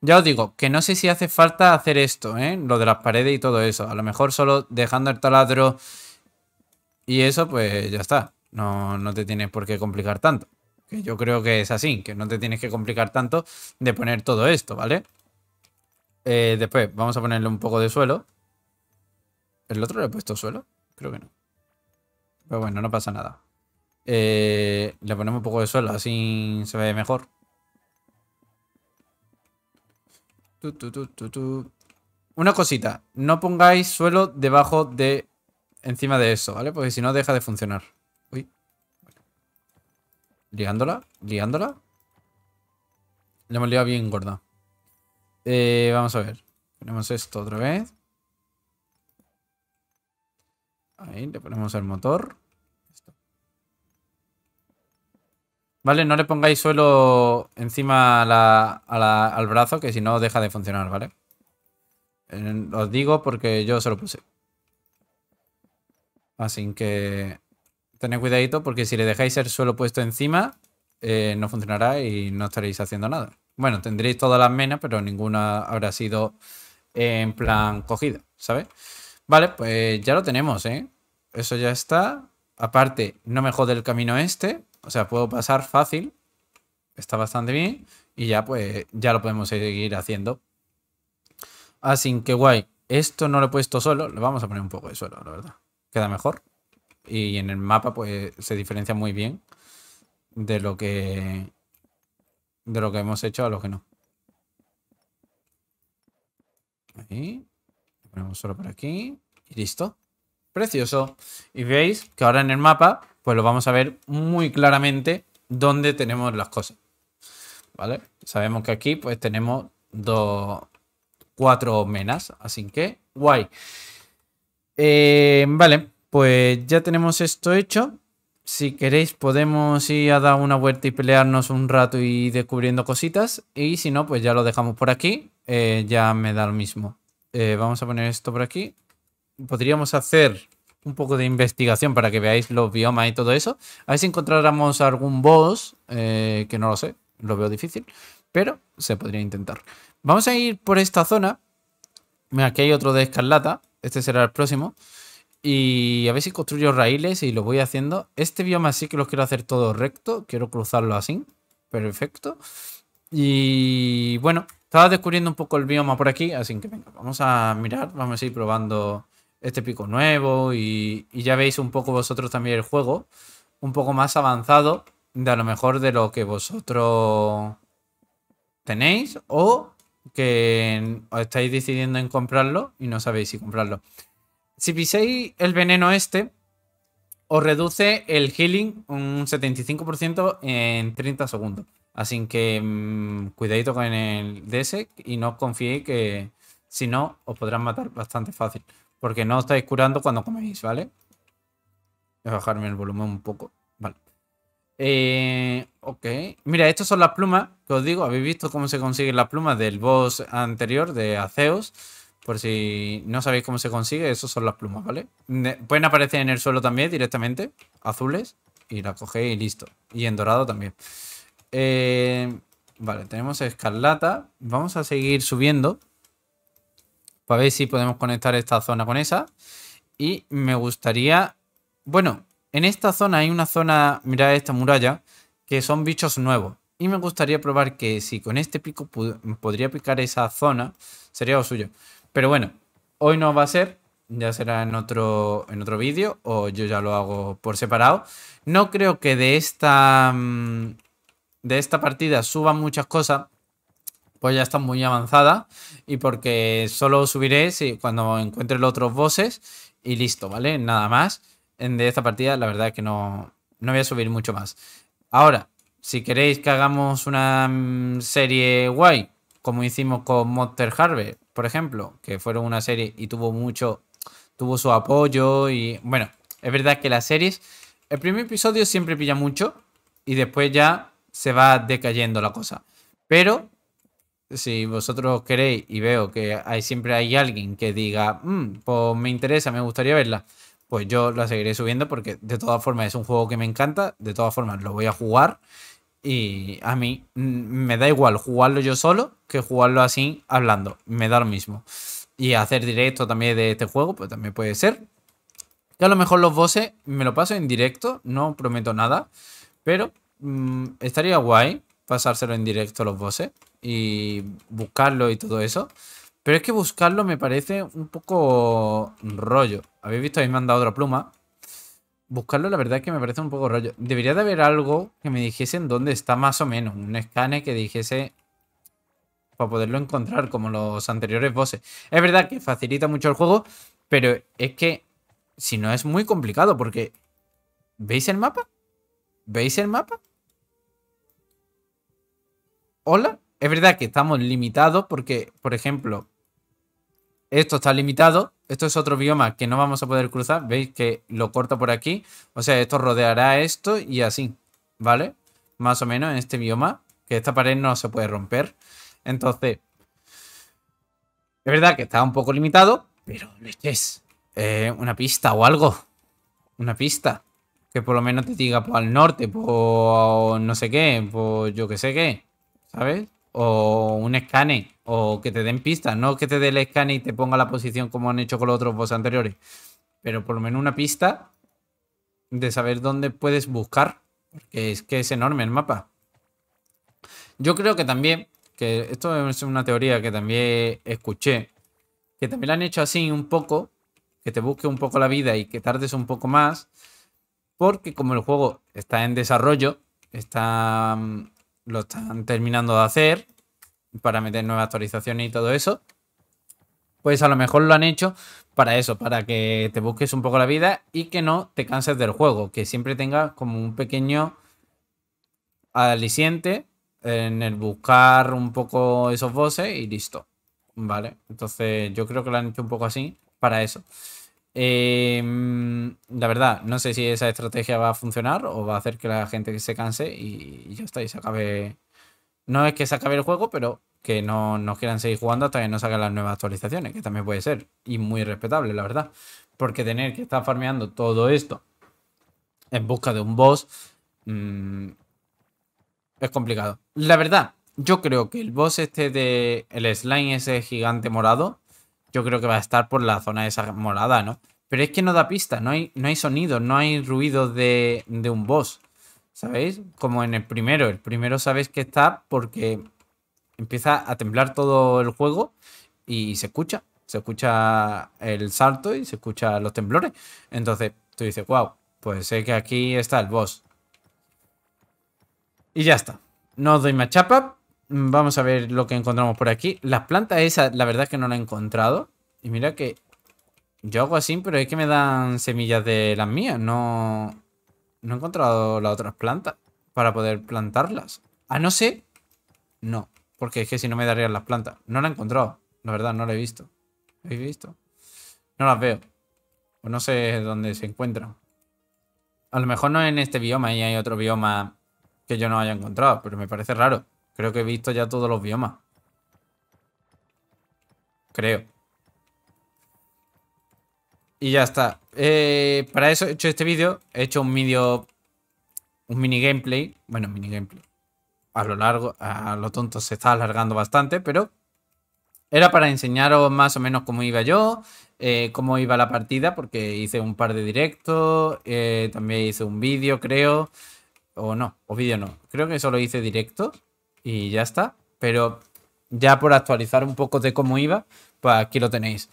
Ya os digo, que no sé si hace falta hacer esto, ¿eh? Lo de las paredes y todo eso. A lo mejor solo dejando el taladro y eso, pues ya está. No, no te tienes por qué complicar tanto. Que yo creo que es así, que no te tienes que complicar tanto de poner todo esto, ¿vale? vale eh, después vamos a ponerle un poco de suelo. ¿El otro le he puesto suelo? Creo que no. Pero bueno, no pasa nada. Eh, le ponemos un poco de suelo, así se ve mejor. Una cosita, no pongáis suelo debajo de... Encima de eso, ¿vale? Porque si no deja de funcionar. Uy. Liándola, liándola. Le hemos liado bien gorda. Eh, vamos a ver. Ponemos esto otra vez. Ahí le ponemos el motor. Vale, no le pongáis suelo encima al brazo, que si no deja de funcionar, ¿vale? os digo porque yo se lo puse. Así que tened cuidadito porque si le dejáis el suelo puesto encima, eh, no funcionará y no estaréis haciendo nada. Bueno, tendréis todas las menas, pero ninguna habrá sido en plan cogida, ¿sabes? Vale, pues ya lo tenemos, ¿eh? Eso ya está. Aparte, no me jode el camino este. O sea, puedo pasar fácil. Está bastante bien. Y ya, pues, ya lo podemos seguir haciendo. Así que guay. Esto no lo he puesto solo. Le vamos a poner un poco de suelo, la verdad. Queda mejor. Y en el mapa, pues, se diferencia muy bien de lo que de lo que hemos hecho a lo que no. Ahí. ponemos solo por aquí. Y listo. Precioso. Y veis que ahora en el mapa, pues lo vamos a ver muy claramente dónde tenemos las cosas. ¿Vale? Sabemos que aquí, pues tenemos dos, cuatro menas. Así que, guay. Eh, vale, pues ya tenemos esto hecho si queréis podemos ir a dar una vuelta y pelearnos un rato y descubriendo cositas. Y si no, pues ya lo dejamos por aquí. Eh, ya me da lo mismo. Eh, vamos a poner esto por aquí. Podríamos hacer un poco de investigación para que veáis los biomas y todo eso. A ver si encontráramos algún boss, eh, que no lo sé, lo veo difícil, pero se podría intentar. Vamos a ir por esta zona. Mira, aquí hay otro de escarlata. Este será el próximo. Y a ver si construyo raíles y lo voy haciendo. Este bioma sí que lo quiero hacer todo recto. Quiero cruzarlo así. Perfecto. Y bueno, estaba descubriendo un poco el bioma por aquí. Así que venga, vamos a mirar. Vamos a ir probando este pico nuevo. Y, ya veis un poco vosotros también el juego. Un poco más avanzado de a lo mejor de lo que vosotros tenéis. O que estáis decidiendo en comprarlo y no sabéis si comprarlo. Si piséis el veneno este, os reduce el healing un 75% en 30 segundos. Así que mm, cuidadito con el DS y no os confiéis que si no os podrán matar bastante fácil. Porque no estáis curando cuando coméis, ¿vale? Voy a bajarme el volumen un poco. Vale. Eh, ok. Mira, estas son las plumas que os digo. Habéis visto cómo se consiguen las plumas del boss anterior de Aceos. Por si no sabéis cómo se consigue, esas son las plumas, ¿vale? Pueden aparecer en el suelo también directamente, azules, y la cogéis y listo. Y en dorado también. Eh, vale, tenemos escarlata. Vamos a seguir subiendo para ver si podemos conectar esta zona con esa. Y me gustaría... Bueno, en esta zona hay una zona, mirad esta muralla, que son bichos nuevos. Y me gustaría probar que si con este pico podría picar esa zona, sería lo suyo. Pero bueno, hoy no va a ser, ya será en otro, en otro vídeo o yo ya lo hago por separado. No creo que de esta, mm, de esta partida suban muchas cosas, pues ya está muy avanzada y porque solo subiré si, cuando encuentre los otros bosses y listo, ¿vale? Nada más. De esta partida la verdad es que no, no voy a subir mucho más. Ahora, si queréis que hagamos una mm, serie guay, como hicimos con Monster Harvest, por ejemplo, que fueron una serie y tuvo mucho, tuvo su apoyo y bueno, es verdad que las series, el primer episodio siempre pilla mucho y después ya se va decayendo la cosa. Pero si vosotros queréis y veo que hay, siempre hay alguien que diga, mm, pues me interesa, me gustaría verla, pues yo la seguiré subiendo porque de todas formas es un juego que me encanta, de todas formas lo voy a jugar y a mí me da igual jugarlo yo solo que jugarlo así hablando. Me da lo mismo. Y hacer directo también de este juego, pues también puede ser. Que a lo mejor los bosses me lo paso en directo, no prometo nada. Pero mm, estaría guay pasárselo en directo los bosses y buscarlo y todo eso. Pero es que buscarlo me parece un poco rollo. Habéis visto, ahí me han dado otra pluma buscarlo la verdad que me parece un poco rollo. Debería de haber algo que me dijesen dónde está más o menos. Un escane que dijese para poderlo encontrar como los anteriores bosses. Es verdad que facilita mucho el juego, pero es que si no es muy complicado porque... ¿Veis el mapa? ¿Veis el mapa? ¿Hola? Es verdad que estamos limitados porque, por ejemplo, esto está limitado. Esto es otro bioma que no vamos a poder cruzar. ¿Veis que lo corto por aquí? O sea, esto rodeará esto y así, ¿vale? Más o menos en este bioma, que esta pared no se puede romper. Entonces, es verdad que está un poco limitado, pero leches. Eh, una pista o algo. Una pista. Que por lo menos te diga por pues, al norte, por pues, no sé qué, por pues, yo que sé qué. ¿Sabes? O un escane. O que te den pistas, no que te dé el scan y te ponga la posición como han hecho con los otros boss anteriores. Pero por lo menos una pista de saber dónde puedes buscar. Porque es que es enorme el mapa. Yo creo que también, que esto es una teoría que también escuché, que también la han hecho así un poco, que te busque un poco la vida y que tardes un poco más, porque como el juego está en desarrollo, está, mm, lo están terminando de hacer, para meter nuevas actualizaciones y todo eso. Pues a lo mejor lo han hecho para eso, para que te busques un poco la vida y que no te canses del juego, que siempre tengas como un pequeño aliciente en el buscar un poco esos bosses y listo. Vale, entonces yo creo que lo han hecho un poco así para eso. Em, la verdad, no sé si esa estrategia va a funcionar o va a hacer que la gente se canse y ya está, y se acabe no es que se acabe el juego, pero que no nos quieran seguir jugando hasta que no salgan las nuevas actualizaciones, que también puede ser. Y muy respetable, la verdad. Porque tener que estar farmeando todo esto en busca de un boss mm, es complicado. La verdad, yo creo que el boss este de el slime ese gigante morado, yo creo que va a estar por la zona de esa morada, ¿no? Pero es que no da pista, no hay, no hay sonido, no hay ruido de, de un boss. ¿Sabéis? Como en el primero. El primero sabéis que está porque empieza a temblar todo el juego y se escucha. Se escucha el salto y se escucha los temblores. Entonces tú dices, wow, pues sé que aquí está el boss. Y ya está. No os doy más chapa. Mm, vamos a ver lo que encontramos por aquí. Las plantas esas, la verdad es que no las he encontrado. Y mira que yo hago así, pero es que me dan semillas de las mías. No, no he encontrado las otras plantas para poder plantarlas. Ah, no sé. No, porque es que si no me darían las plantas. No la he encontrado. La verdad, no la he visto. ¿Lo visto? No las veo. O no sé dónde se encuentran. A lo mejor no en este bioma y hay otro bioma que yo no haya encontrado, pero me parece raro. Creo que he visto ya todos los biomas. Creo. Y ya está. Eh, para eso he hecho este vídeo. He hecho un vídeo. Un mini gameplay. Bueno, mini gameplay. A lo largo, a lo tonto se está alargando bastante, pero. Era para enseñaros más o menos cómo iba yo, eh, cómo iba la partida, porque hice un par de directos, eh, también hice un vídeo, creo, o no, o vídeo no, creo que solo hice directo y ya está, pero ya por actualizar un poco de cómo iba, pues aquí lo tenéis.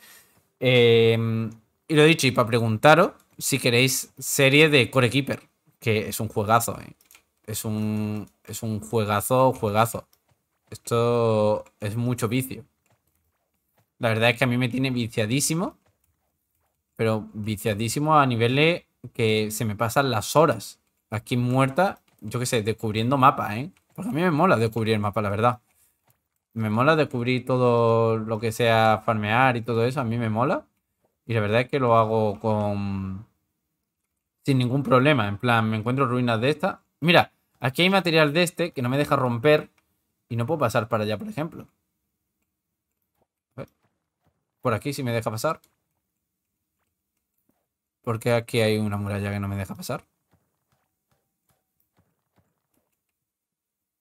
Eh, y lo dicho, y para preguntaros si queréis serie de Core Keeper, que es un juegazo, ¿eh? Es un, es un juegazo, juegazo. Esto es mucho vicio. La verdad es que a mí me tiene viciadísimo. Pero viciadísimo a niveles que se me pasan las horas. Aquí muerta, yo qué sé, descubriendo mapas, ¿eh? Porque a mí me mola descubrir el mapa, la verdad. Me mola descubrir todo lo que sea farmear y todo eso. A mí me mola. Y la verdad es que lo hago con... Sin ningún problema. En plan, me encuentro ruinas de esta. Mira, aquí hay material de este que no me deja romper. Y no puedo pasar para allá, por ejemplo. Por aquí sí me deja pasar. Porque aquí hay una muralla que no me deja pasar.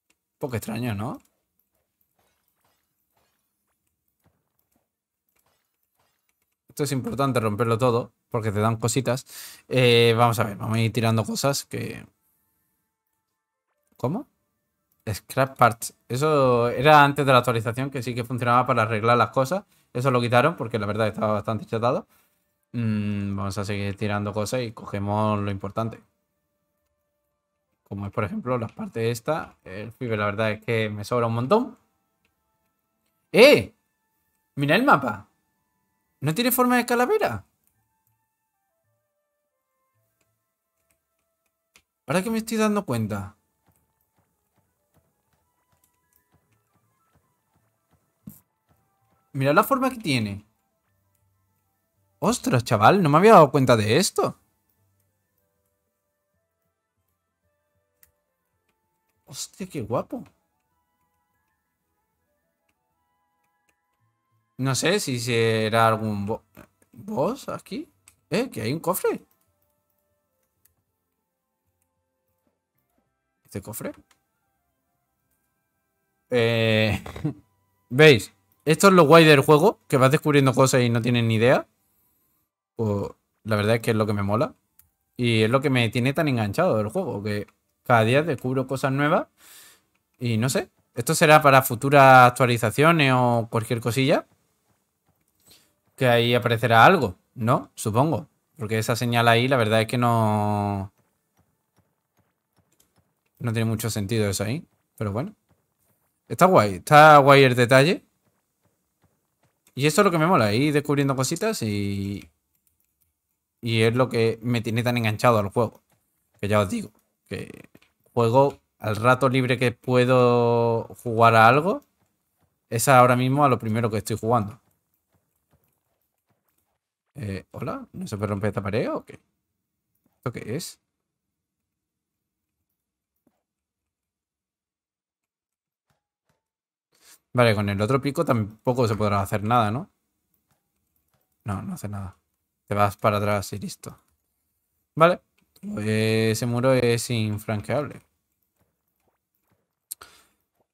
Un poco extraño, ¿no? es importante romperlo todo, porque te dan cositas. Eh, vamos a ver, vamos a ir tirando cosas que... ¿Cómo? Scrap Parts. Eso era antes de la actualización, que sí que funcionaba para arreglar las cosas. Eso lo quitaron porque la verdad estaba bastante chatado. Mm, vamos a seguir tirando cosas y cogemos lo importante. Como es, por ejemplo, las partes de esta. El fiber, la verdad es que me sobra un montón. ¡Eh! Mira el mapa. ¿No tiene forma de calavera? ¿Para qué me estoy dando cuenta. Mira la forma que tiene. Ostras, chaval, no me había dado cuenta de esto. Hostia, qué guapo. No sé si será algún boss aquí. Eh, que hay un cofre. Este cofre. Eh, ¿Veis? Esto es lo guay del juego, que vas descubriendo cosas y no tienes ni idea. O la verdad es que es lo que me mola. Y es lo que me tiene tan enganchado del juego, que cada día descubro cosas nuevas. Y no sé, esto será para futuras actualizaciones o cualquier cosilla que ahí aparecerá algo, ¿no? Supongo. Porque esa señal ahí, la verdad es que no... No tiene mucho sentido eso ahí. Pero bueno. Está guay. Está guay el detalle. Y esto es lo que me mola. Ir descubriendo cositas y... Y es lo que me tiene tan enganchado al juego. Que ya os digo. Que juego al rato libre que puedo jugar a algo. Es ahora mismo a lo primero que estoy jugando. Eh, ¿Hola? ¿No se puede romper esta pared o qué? ¿Esto qué es? Vale, con el otro pico tampoco se podrá hacer nada, ¿no? No, no hace nada. Te vas para atrás y listo. Vale. Pues ese muro es infranqueable.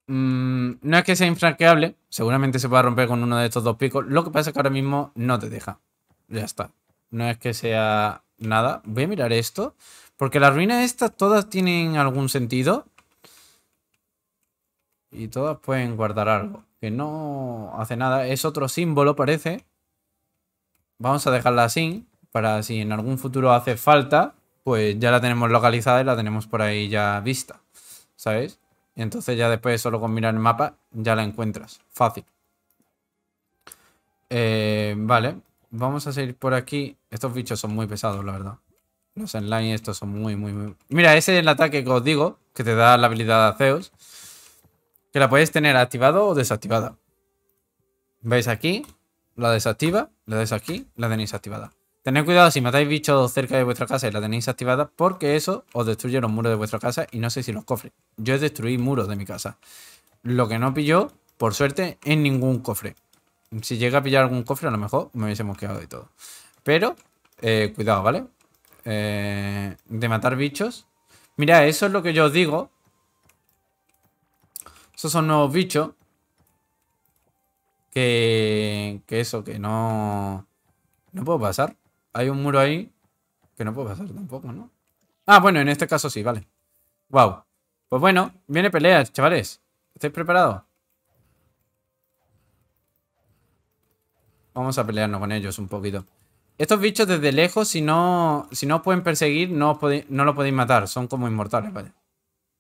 Mm, no es que sea infranqueable. Seguramente se pueda romper con uno de estos dos picos. Lo que pasa es que ahora mismo no te deja. Ya está. No es que sea nada. Voy a mirar esto. Porque las ruinas estas todas tienen algún sentido. Y todas pueden guardar algo. Que no hace nada. Es otro símbolo, parece. Vamos a dejarla así. Para si en algún futuro hace falta. Pues ya la tenemos localizada y la tenemos por ahí ya vista. ¿Sabes? Y entonces ya después solo con mirar el mapa ya la encuentras. Fácil. Eh, vale. Vamos a seguir por aquí. Estos bichos son muy pesados, la verdad. Los online estos son muy, muy, muy... Mira, ese es el ataque que os digo, que te da la habilidad de Zeus. Que la podéis tener activada o desactivada. ¿Veis aquí? La desactiva, la dais aquí, la tenéis activada. Tened cuidado si matáis bichos cerca de vuestra casa y la tenéis activada, porque eso os destruye los muros de vuestra casa y no sé si los cofres. Yo he destruido muros de mi casa. Lo que no pilló, por suerte, en ningún cofre. Si llega a pillar algún cofre, a lo mejor me hubiésemos quedado y todo. Pero, eh, cuidado, ¿vale? Eh, de matar bichos. Mira, eso es lo que yo os digo. Esos son nuevos bichos. Que, que eso, que no... No puedo pasar. Hay un muro ahí que no puedo pasar tampoco, ¿no? Ah, bueno, en este caso sí, vale. Wow. Pues bueno, viene pelea, chavales. ¿Estáis preparados? Vamos a pelearnos con ellos un poquito. Estos bichos desde lejos, si no, si no pueden perseguir, no, no lo podéis matar. Son como inmortales, vaya.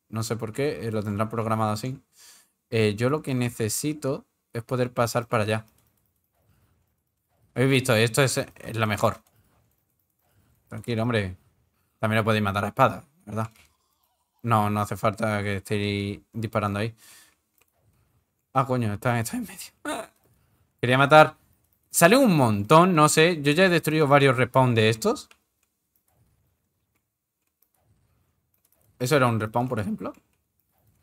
No sé por qué, eh, lo tendrán programado así. Eh, yo lo que necesito es poder pasar para allá. Habéis visto, esto es, es la mejor. Tranquilo, hombre. También lo podéis matar a espada, ¿verdad? No, no hace falta que estéis disparando ahí. Ah, coño, están está en medio. Ah. Quería matar Sale un montón, no sé. Yo ya he destruido varios respawn de estos. Eso era un respawn, por ejemplo.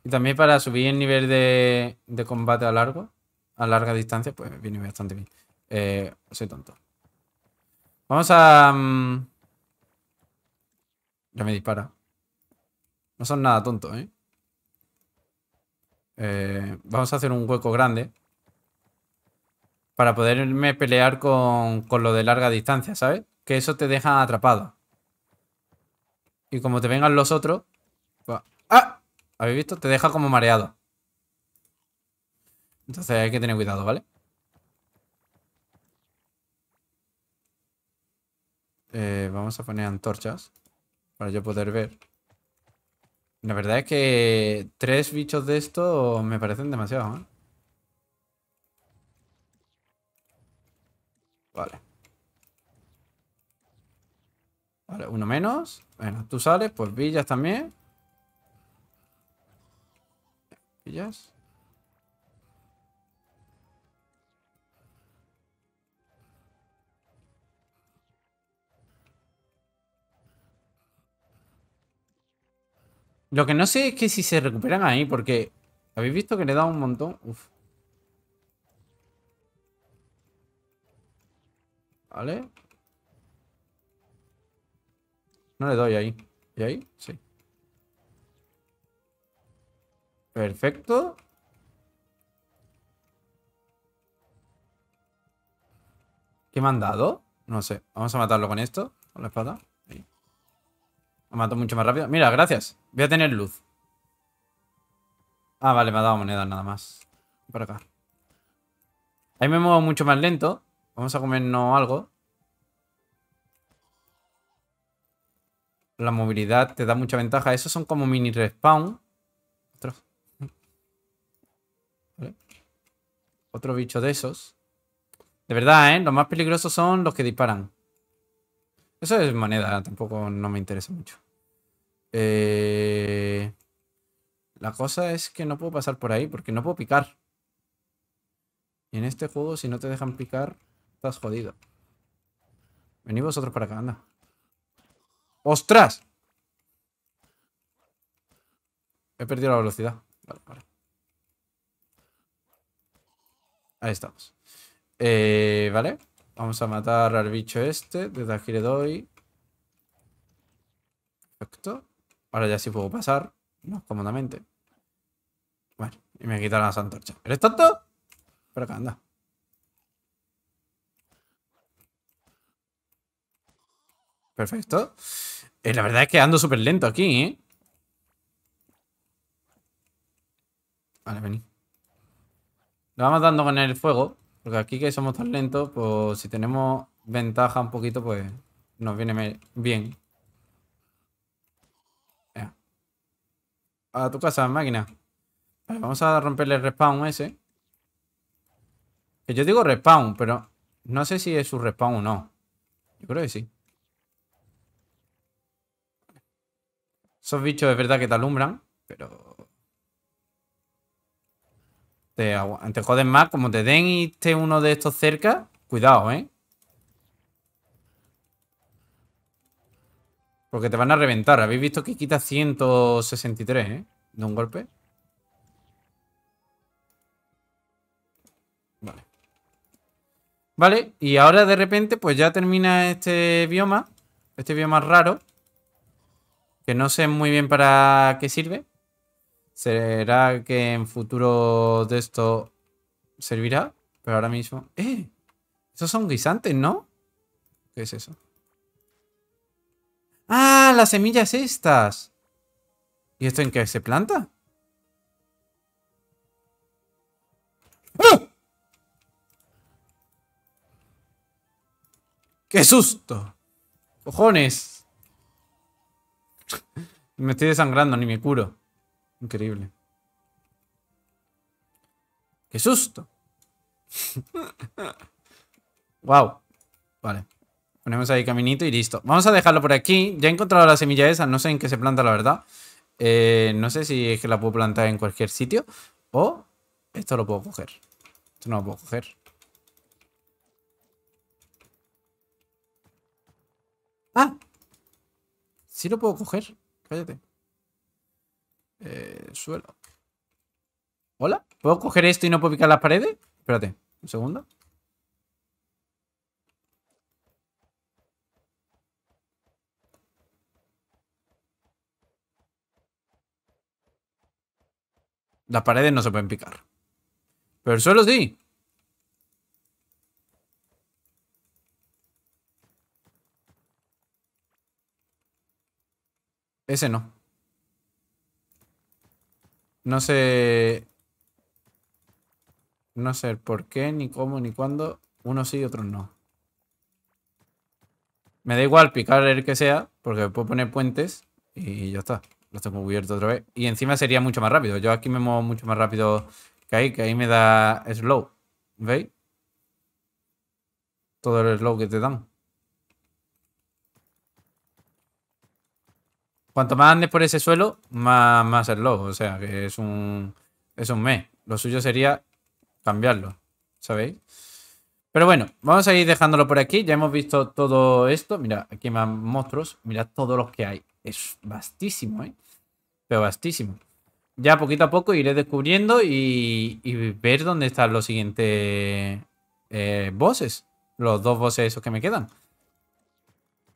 Y también para subir el nivel de, combate a largo, a larga distancia, pues viene bastante bien. Eh, soy tonto. Vamos a... Mm, ya me dispara. No son nada tontos, ¿eh? eh vamos a hacer un hueco grande para poderme pelear con, con lo de larga distancia, ¿sabes? Que eso te deja atrapado. Y como te vengan los otros... Pues, ¡Ah! ¿Habéis visto? Te deja como mareado. Entonces hay que tener cuidado, ¿vale? Eh, vamos a poner antorchas para yo poder ver. La verdad es que tres bichos de estos me parecen demasiado, ¿eh? Vale. Vale, uno menos. Bueno, tú sales, pues villas también. Villas. Lo que no sé es que si se recuperan ahí, porque habéis visto que le da un montón. Uf. ¿Vale? No le doy ahí. ¿Y ahí? Sí. Perfecto. ¿Qué me han dado? No sé. Vamos a matarlo con esto. Con la espada. Me mato mucho más rápido. Mira, gracias. Voy a tener luz. Ah, vale, me ha dado monedas nada más. Por acá. Ahí me muevo mucho más lento. Vamos a comernos algo. La movilidad te da mucha ventaja. Esos son como mini respawn. Otro, Otro bicho de esos. De verdad, ¿eh? Los más peligrosos son los que disparan. Eso es moneda, tampoco no me interesa mucho. Eh, la cosa es que no puedo pasar por ahí porque no puedo picar. Y en este juego, si no te dejan picar, Estás jodido. Venid vosotros para acá, anda. ¡Ostras! He perdido la velocidad. Vale, vale. Ahí estamos. Eh, vale. Vamos a matar al bicho este. Desde aquí le doy. Perfecto. Ahora ya sí puedo pasar. Más cómodamente. Bueno, y me quitan las antorchas. ¿Eres tonto? Para acá, anda. Perfecto. Eh, la verdad es que ando súper lento aquí, ¿eh? Vale, vení. Lo vamos dando con el fuego. Porque aquí que somos tan lentos, pues si tenemos ventaja un poquito, pues nos viene bien. Ya. A tu casa, máquina. vamos a romperle el respawn ese. Que eh, yo digo respawn, pero no sé si es su respawn o no. Yo creo que sí. Esos bichos es verdad que te alumbran, pero... Te, te joden más. Como te den y uno de estos cerca, cuidado, ¿eh? Porque te van a reventar. Habéis visto que quita 163, ¿eh? De un golpe. Vale. Vale, y ahora de repente pues ya termina este bioma. Este bioma raro que no sé muy bien para qué sirve. ¿Será que en futuro de esto servirá? Pero ahora mismo... ¡Eh! Esos son guisantes, ¿no? ¿Qué es eso? ¡Ah! Las semillas estas. ¿Y esto en qué se planta? ¡Ah! ¡Qué susto! ¡Cojones! Me estoy desangrando, ni me curo. Increíble. ¡Qué susto! wow. Vale. Ponemos ahí caminito y listo. Vamos a dejarlo por aquí. Ya he encontrado la semilla esa. No sé en qué se planta, la verdad. Eh, no sé si es que la puedo plantar en cualquier sitio. O esto lo puedo coger. Esto no lo puedo coger. Ah, si lo puedo coger, cállate. Eh, suelo. ¿Hola? ¿Puedo coger esto y no puedo picar las paredes? Espérate, un segundo. Las paredes no se pueden picar. Pero el suelo sí. Ese no. No sé... No sé por qué, ni cómo, ni cuándo. Unos sí y otros no. Me da igual picar el que sea, porque puedo poner puentes y ya está. Los tengo cubierto otra vez. Y encima sería mucho más rápido. Yo aquí me muevo mucho más rápido que ahí, que ahí me da slow. ¿Veis? Todo el slow que te dan. Cuanto más andes por ese suelo, más, más el O sea, que es un, es un mes. Lo suyo sería cambiarlo, ¿sabéis? Pero bueno, vamos a ir dejándolo por aquí. Ya hemos visto todo esto. Mira, aquí hay más monstruos. Mira todos los que hay. Es vastísimo, ¿eh? Pero vastísimo. Ya poquito a poco iré descubriendo y, ver dónde están los siguientes eh, bosses. Los dos bosses esos que me quedan.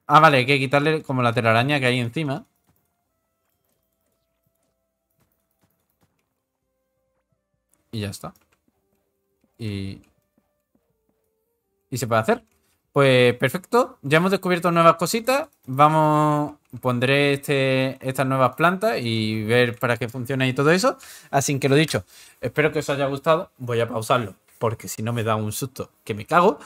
Ah, vale, hay que quitarle como la telaraña que hay encima. Y ya está. Y... se puede hacer. Pues perfecto. Ya hemos descubierto nuevas cositas. Vamos... Pondré este, estas nuevas plantas y ver para qué funciona y todo eso. Así que lo dicho. Espero que os haya gustado. Voy a pausarlo porque si no me da un susto que me cago.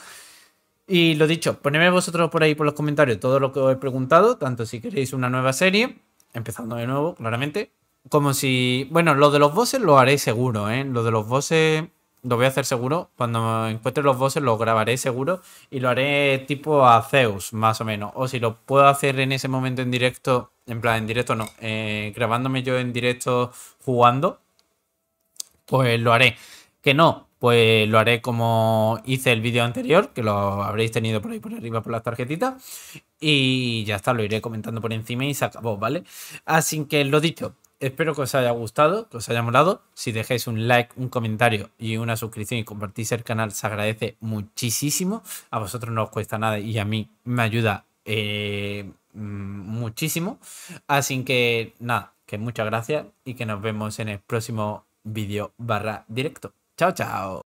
Y lo dicho, ponedme vosotros por ahí por los comentarios todo lo que os he preguntado, tanto si queréis una nueva serie, empezando de nuevo, claramente, como si. Bueno, lo de los bosses lo haré seguro, ¿eh? Lo de los bosses lo voy a hacer seguro. Cuando encuentre los bosses lo grabaré seguro y lo haré tipo a Zeus, más o menos. O si lo puedo hacer en ese momento en directo, en plan, en directo no, eh, grabándome yo en directo jugando, pues lo haré. Que no, pues lo haré como hice el vídeo anterior, que lo habréis tenido por ahí por arriba por las tarjetitas. Y ya está, lo iré comentando por encima y se acabó, ¿vale? Así que lo dicho, espero que os haya gustado, que os haya molado. Si dejáis un like, un comentario y una suscripción y compartís el canal, se agradece muchísimo. A vosotros no os cuesta nada y a mí me ayuda eh, muchísimo. Así que nada, que muchas gracias y que nos vemos en el próximo vídeo barra directo. Chao, chao.